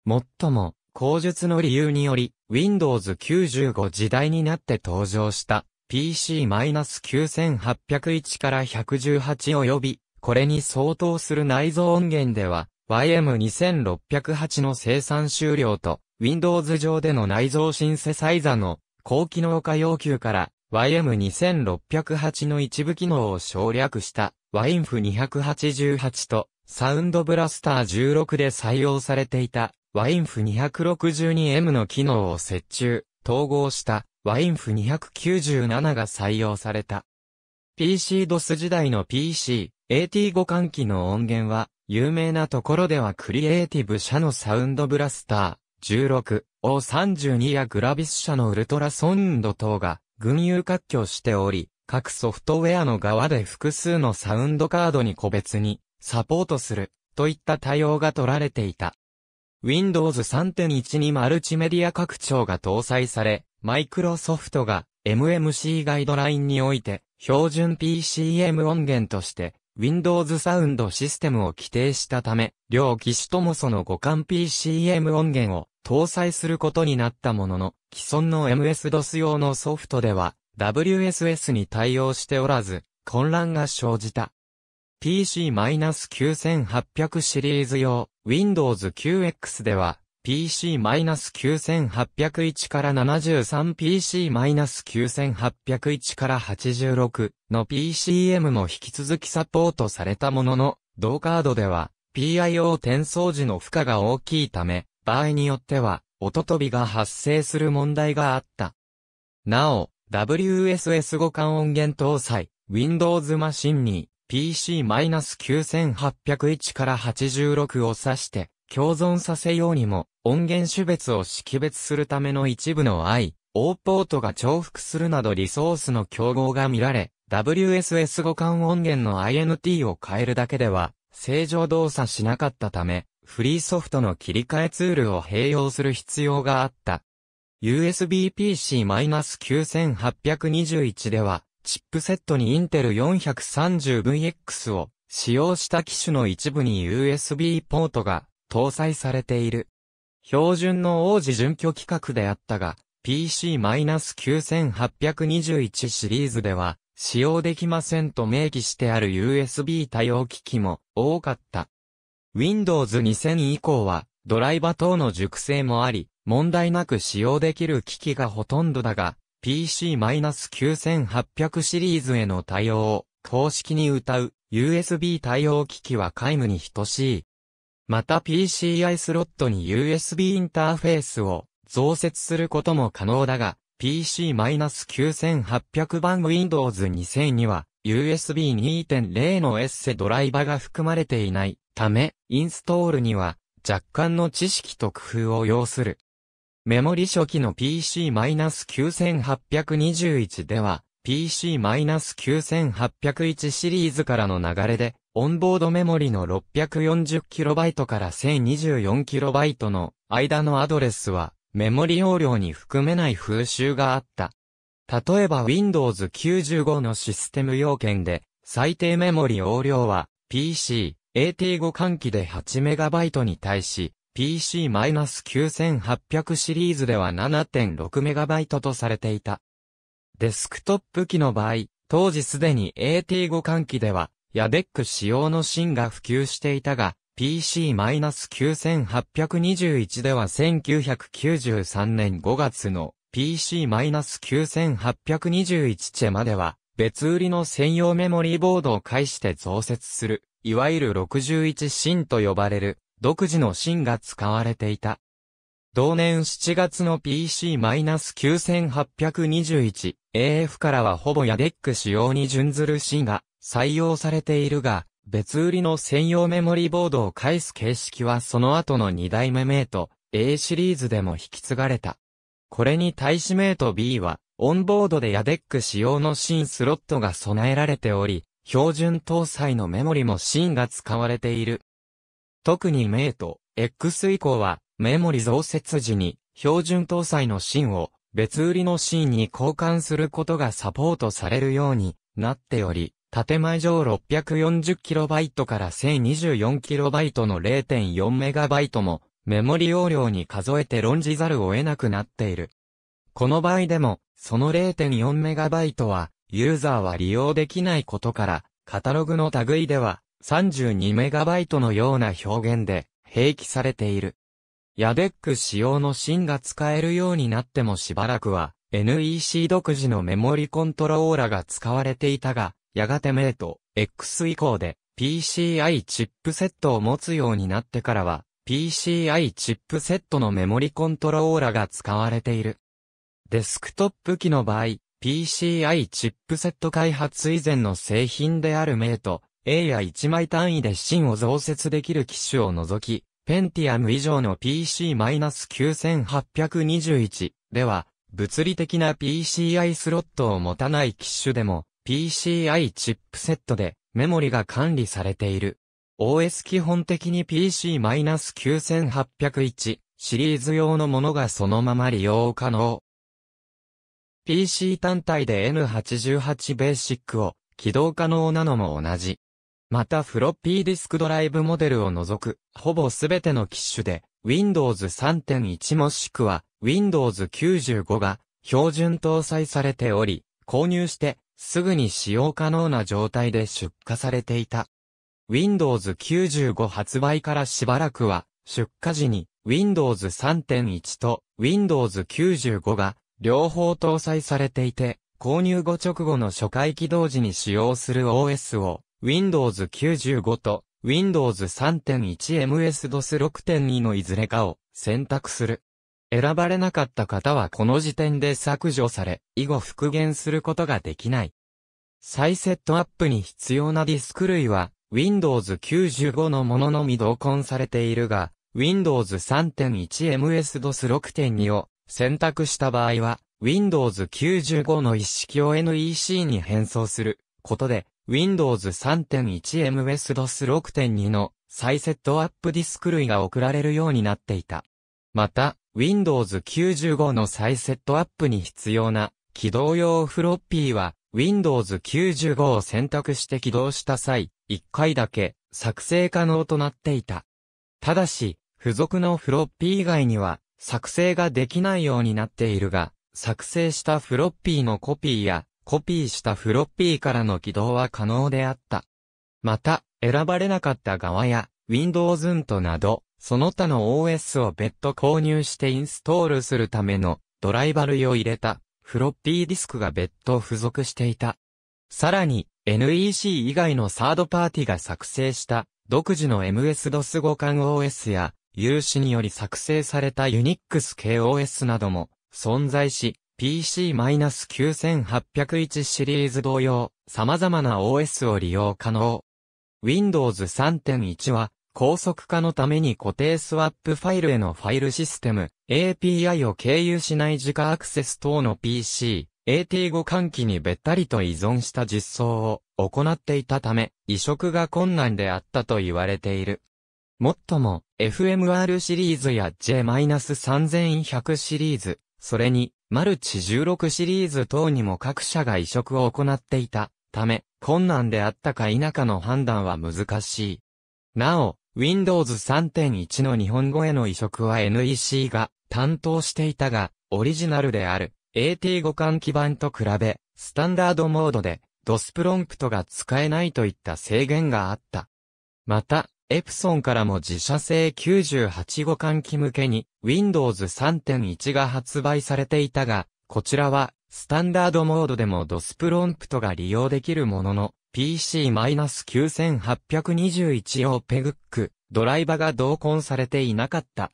もっとも、口述の理由により、Windows 95時代になって登場した PC-9801 から118及び、これに相当する内蔵音源では、YM2608 の生産終了と、Windows 上での内蔵シンセサイザの高機能化要求から YM2608 の一部機能を省略した WINF288 とサウンドブラスター16で採用されていた WINF262M の機能を設中、統合した WINF297 が採用された。PC-DOS 時代の PC、AT 互換機の音源は有名なところではクリエイティブ社のサウンドブラスター、16、O32 やグラビス社のウルトラソウンド等が群雄割拠しており、各ソフトウェアの側で複数のサウンドカードに個別にサポートするといった対応が取られていた。Windows 3.1にマルチメディア拡張が搭載され、マイクロソフトが MMC ガイドラインにおいて標準 PCM 音源として Windows サウンドシステムを規定したため、両機種ともその互換 PCM 音源を搭載することになったものの、既存の MS-DOS 用のソフトでは WSS に対応しておらず、混乱が生じた。PC-9800 シリーズ用 Windows 9X では PC-9801 から 73PC-9801 から86の PCM も引き続きサポートされたものの、同カードでは PIO 転送時の負荷が大きいため、場合によっては、音飛びが発生する問題があった。なお、WSS5 換音源搭載、Windows マシンに PC-9801 から86を指して共存させようにも音源種別を識別するための一部の I、O ポートが重複するなどリソースの競合が見られ、WSS 互換音源の INT を変えるだけでは、正常動作しなかったため、フリーソフトの切り替えツールを併用する必要があった。USB-PC-9821 では、チップセットに i n t e l 430VX を使用した機種の一部に USB ポートが搭載されている。標準の王子準拠規格であったが、PC-9821 シリーズでは、使用できませんと明記してある USB 対応機器も多かった。Windows 2000以降は、ドライバ等の熟成もあり、問題なく使用できる機器がほとんどだが、PC-9800 シリーズへの対応を公式に謳う USB 対応機器は皆無に等しい。また PCI スロットに USB インターフェースを増設することも可能だが、PC-9800 版 Windows 2000には USB 2.0のエッセドライバが含まれていないため、インストールには若干の知識と工夫を要する。メモリ初期の PC-9821 では、PC-9801 シリーズからの流れで、オンボードメモリの 640KB から 1024KB の間のアドレスはメモリ容量に含めない風習があった。例えば Windows 95のシステム要件で最低メモリ容量は PC、AT5 換気で 8MB に対し、PC-9800 シリーズでは 7.6MB とされていた。デスクトップ機の場合、当時すでに AT5 換気ではヤデック仕様の芯が普及していたが、PC-9821 では1993年5月の PC-9821 チェまでは別売りの専用メモリーボードを介して増設する、いわゆる61芯と呼ばれる独自の芯が使われていた。同年7月の PC-9821AF からはほぼヤデック仕様に準ずる芯が採用されているが、別売りの専用メモリボードを返す形式はその後の2代目メイト A シリーズでも引き継がれた。これに対しメイト B は、オンボードでヤデック仕様のシーンスロットが備えられており、標準搭載のメモリもシーンが使われている。特にメイト X 以降は、メモリ増設時に、標準搭載のシーンを別売りのシーンに交換することがサポートされるようになっており、建前上 640KB から 1024KB の 0.4MB もメモリ容量に数えて論じざるを得なくなっている。この場合でも、その 0.4MB は、ユーザーは利用できないことから、カタログの類では 32MB のような表現で併記されている。ヤデック仕様の芯が使えるようになってもしばらくは NEC 独自のメモリコントローラが使われていたが、やがてメイト、X 以降で PCI チップセットを持つようになってからは、PCI チップセットのメモリコントローラが使われている。デスクトップ機の場合、PCI チップセット開発以前の製品であるメイト、A や1枚単位で芯を増設できる機種を除き、ペンティアム以上の PC-9821 では、物理的な PCI スロットを持たない機種でも、PCI チップセットでメモリが管理されている。OS 基本的に PC-9801 シリーズ用のものがそのまま利用可能。PC 単体で N88 ベーシックを起動可能なのも同じ。またフロッピーディスクドライブモデルを除く、ほぼすべての機種で、Windows 3.1もしくは Windows 95が標準搭載されており、購入してすぐに使用可能な状態で出荷されていた。Windows 95発売からしばらくは、出荷時に Windows 3.1と Windows 95が両方搭載されていて、購入後直後の初回起動時に使用する OS を Windows 95と Windows 3.1 MS-DOS 6.2のいずれかを選択する。選ばれなかった方はこの時点で削除され、以後復元することができない。再セットアップに必要なディスク類は、Windows 95のもののみ同梱されているが、Windows 3.1MS-DOS6.2 を選択した場合は、Windows 95の一式を NEC に変装することで、Windows 3.1MS-DOS6.2 の再セットアップディスク類が送られるようになっていた。また、Windows 95の再セットアップに必要な起動用フロッピーは Windows 95を選択して起動した際、1回だけ作成可能となっていた。ただし、付属のフロッピー以外には作成ができないようになっているが、作成したフロッピーのコピーやコピーしたフロッピーからの起動は可能であった。また、選ばれなかった側や Windows ントなど、その他の OS を別途購入してインストールするためのドライバルを入れたフロッピーディスクが別途付属していた。さらに NEC 以外のサードパーティが作成した独自の MS-DOS 互換 OS や有志により作成された Unix 系 OS なども存在し PC-9801 シリーズ同様様々な OS を利用可能。Windows 3.1は高速化のために固定スワップファイルへのファイルシステム、API を経由しない自家アクセス等の PC、AT5 換気にべったりと依存した実装を行っていたため、移植が困難であったと言われている。もっとも、FMR シリーズや J-3100 シリーズ、それに、マルチ16シリーズ等にも各社が移植を行っていたため、困難であったか否かの判断は難しい。なお、Windows 3.1の日本語への移植は NEC が担当していたが、オリジナルである AT 互換基板と比べ、スタンダードモードで DOS プロンプトが使えないといった制限があった。また、エプソンからも自社製98互換機向けに Windows 3.1が発売されていたが、こちらはスタンダードモードでも DOS プロンプトが利用できるものの、PC-9821 をペグック、ドライバが同梱されていなかった。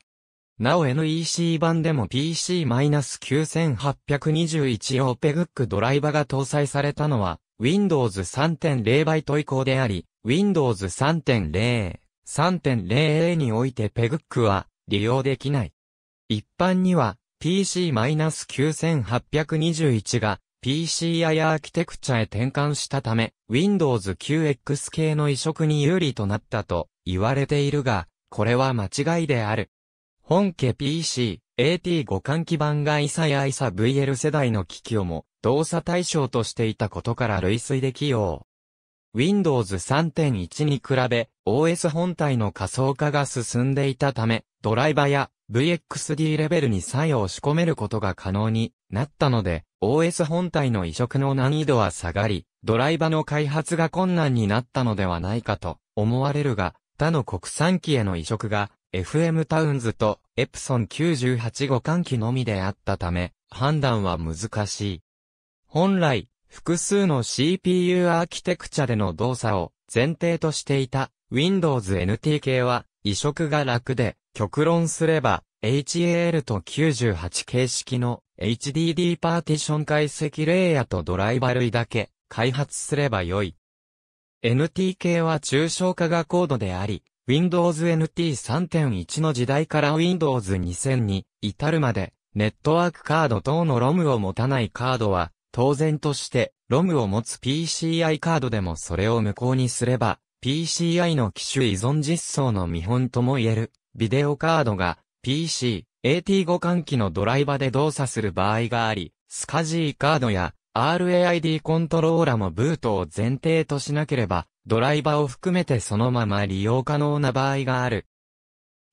なお NEC 版でも PC-9821 をペグックドライバが搭載されたのは、Windows 3.0バイト以降であり、Windows 3.0、3 0においてペグックは利用できない。一般には PC-9821 が PCI アーキテクチャへ転換したため、Windows 9X 系の移植に有利となったと言われているが、これは間違いである。本家 PC、AT 互換基盤がイサやイサ VL 世代の機器をも動作対象としていたことから類推できよう。Windows 3.1に比べ OS 本体の仮想化が進んでいたため、ドライバや VXD レベルに作用を仕込めることが可能になったので、OS 本体の移植の難易度は下がり、ドライバの開発が困難になったのではないかと思われるが、他の国産機への移植が FM タウンズとエプソン98互換機のみであったため、判断は難しい。本来、複数の CPU アーキテクチャでの動作を前提としていた Windows NT 系は移植が楽で、極論すれば HAL と98形式の HDD パーティション解析レイヤとドライバ類だけ開発すればよい。NTK は抽象化が高度であり、Windows NT 3.1の時代から Windows 2000に至るまで、ネットワークカード等の ROM を持たないカードは、当然として、ROM を持つ PCI カードでもそれを無効にすれば、PCI の機種依存実装の見本とも言える、ビデオカードが PC、AT 互換機のドライバで動作する場合があり、スカジーカードや RAID コントローラもブートを前提としなければ、ドライバを含めてそのまま利用可能な場合がある。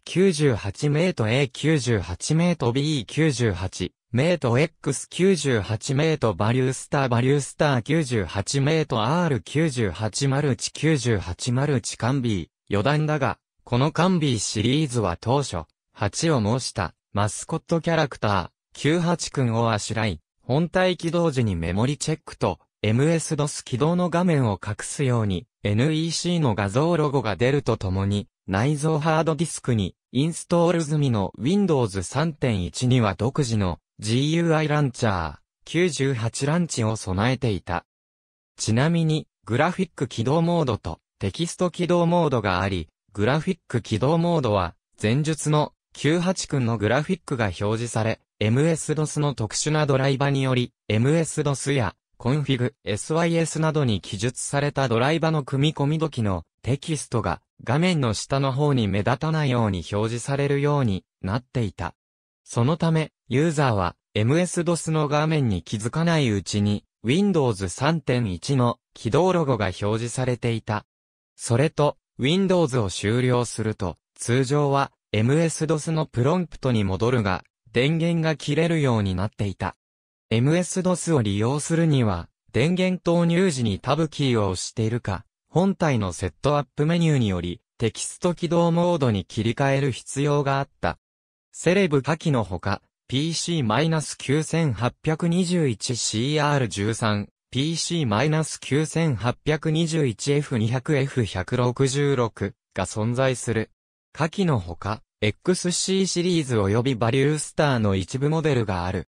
9 8ト a 9 8ト b 9 8メート X98 メートバリュースターバリュースター98メート R98 マルチ98マルチカンビー。余談だが、このカンビーシリーズは当初、8を申したマスコットキャラクター、98君をあしらい、本体起動時にメモリチェックと、MS-DOS 起動の画面を隠すように、NEC の画像ロゴが出るとともに、内蔵ハードディスクに、インストール済みの Windows 3.1には独自の GUI ランチャー、98ランチを備えていた。ちなみに、グラフィック起動モードとテキスト起動モードがあり、グラフィック起動モードは、前述の98君のグラフィックが表示され、MS-DOS の特殊なドライバにより、MS-DOS や、コンフィグ、SYS などに記述されたドライバの組み込み時のテキストが画面の下の方に目立たないように表示されるようになっていた。そのため、ユーザーは MS-DOS の画面に気づかないうちに Windows 3.1の起動ロゴが表示されていた。それと、Windows を終了すると、通常は MS-DOS のプロンプトに戻るが、電源が切れるようになっていた。MS-DOS を利用するには、電源投入時にタブキーを押しているか、本体のセットアップメニューにより、テキスト起動モードに切り替える必要があった。セレブ下記のほか、PC-9821CR13、PC-9821F200F166 が存在する。下記のほか、XC シリーズ及びバリュースターの一部モデルがある。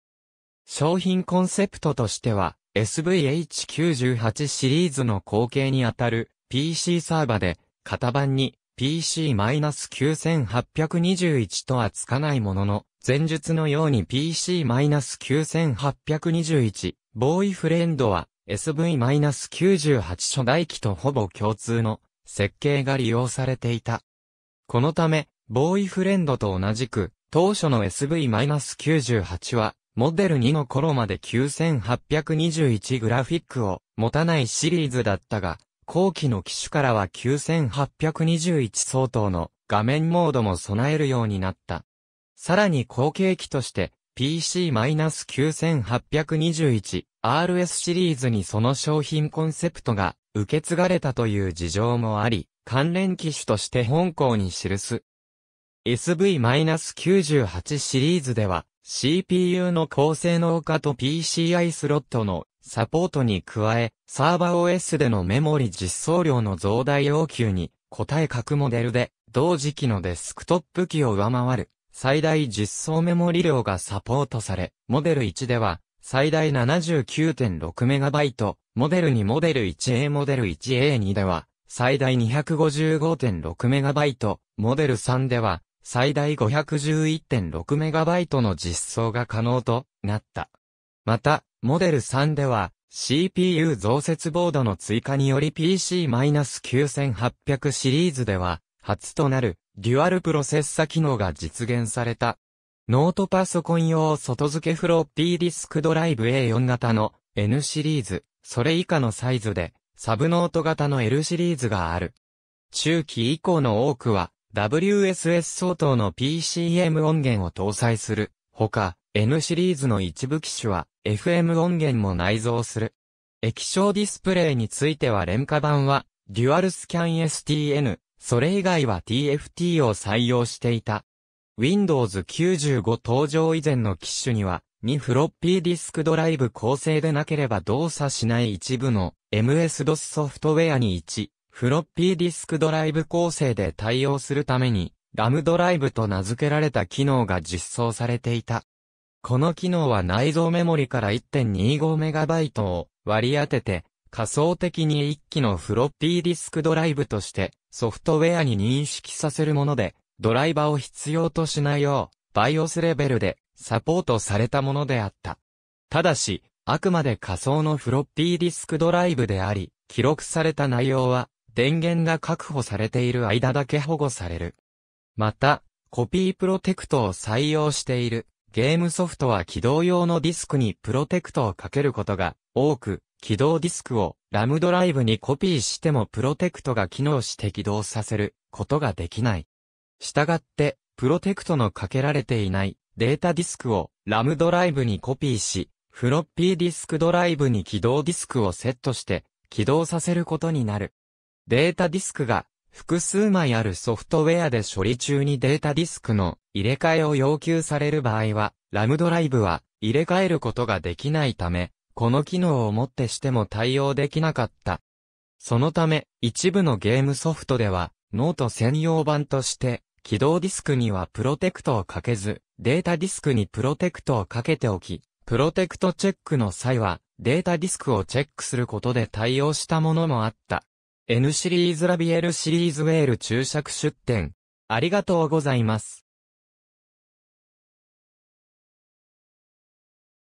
商品コンセプトとしては、SVH98 シリーズの後継にあたる PC サーバで、型番に PC-9821 とはつかないものの、前述のように PC-9821、ボーイフレンドは SV-98 初代機とほぼ共通の設計が利用されていた。このため、ボーイフレンドと同じく、当初の SV-98 は、モデル2の頃まで9 8 2 1グラフィックを持たないシリーズだったが、後期の機種からは9821相当の画面モードも備えるようになった。さらに後継機として PC-9821RS シリーズにその商品コンセプトが受け継がれたという事情もあり、関連機種として本校に記す。SV-98 シリーズでは、CPU の高性能化と PCI スロットのサポートに加え、サーバー OS でのメモリ実装量の増大要求に、答え各モデルで、同時期のデスクトップ機を上回る、最大実装メモリ量がサポートされ、モデル1では、最大 79.6MB、モデル2モデル 1A モデル 1A2 では、最大 255.6MB、モデル3では、最大 511.6MB の実装が可能となった。また、モデル3では、CPU 増設ボードの追加により PC-9800 シリーズでは、初となる、デュアルプロセッサ機能が実現された。ノートパソコン用外付けフロッピーディスクドライブ A4 型の N シリーズ、それ以下のサイズで、サブノート型の L シリーズがある。中期以降の多くは、WSS 相当の PCM 音源を搭載する。ほか、N シリーズの一部機種は、FM 音源も内蔵する。液晶ディスプレイについては廉価版は、デュアルスキャン STN、それ以外は TFT を採用していた。Windows 95登場以前の機種には、2フロッピーディスクドライブ構成でなければ動作しない一部の MS-DOS ソフトウェアに1、フロッピーディスクドライブ構成で対応するために、ラムドライブと名付けられた機能が実装されていた。この機能は内蔵メモリから 1.25MB を割り当てて、仮想的に1機のフロッピーディスクドライブとしてソフトウェアに認識させるもので、ドライバーを必要としないよう、バイオスレベルでサポートされたものであった。ただし、あくまで仮想のフロッピーディスクドライブであり、記録された内容は、電源が確保されている間だけ保護される。また、コピープロテクトを採用しているゲームソフトは起動用のディスクにプロテクトをかけることが多く、起動ディスクをラムドライブにコピーしてもプロテクトが機能して起動させることができない。したがって、プロテクトのかけられていないデータディスクをラムドライブにコピーし、フロッピーディスクドライブに起動ディスクをセットして起動させることになる。データディスクが複数枚あるソフトウェアで処理中にデータディスクの入れ替えを要求される場合は、ラムドライブは入れ替えることができないため、この機能をもってしても対応できなかった。そのため、一部のゲームソフトでは、ノート専用版として、起動ディスクにはプロテクトをかけず、データディスクにプロテクトをかけておき、プロテクトチェックの際は、データディスクをチェックすることで対応したものもあった。N シリーズラビエルシリーズウェール注釈出展。ありがとうございます。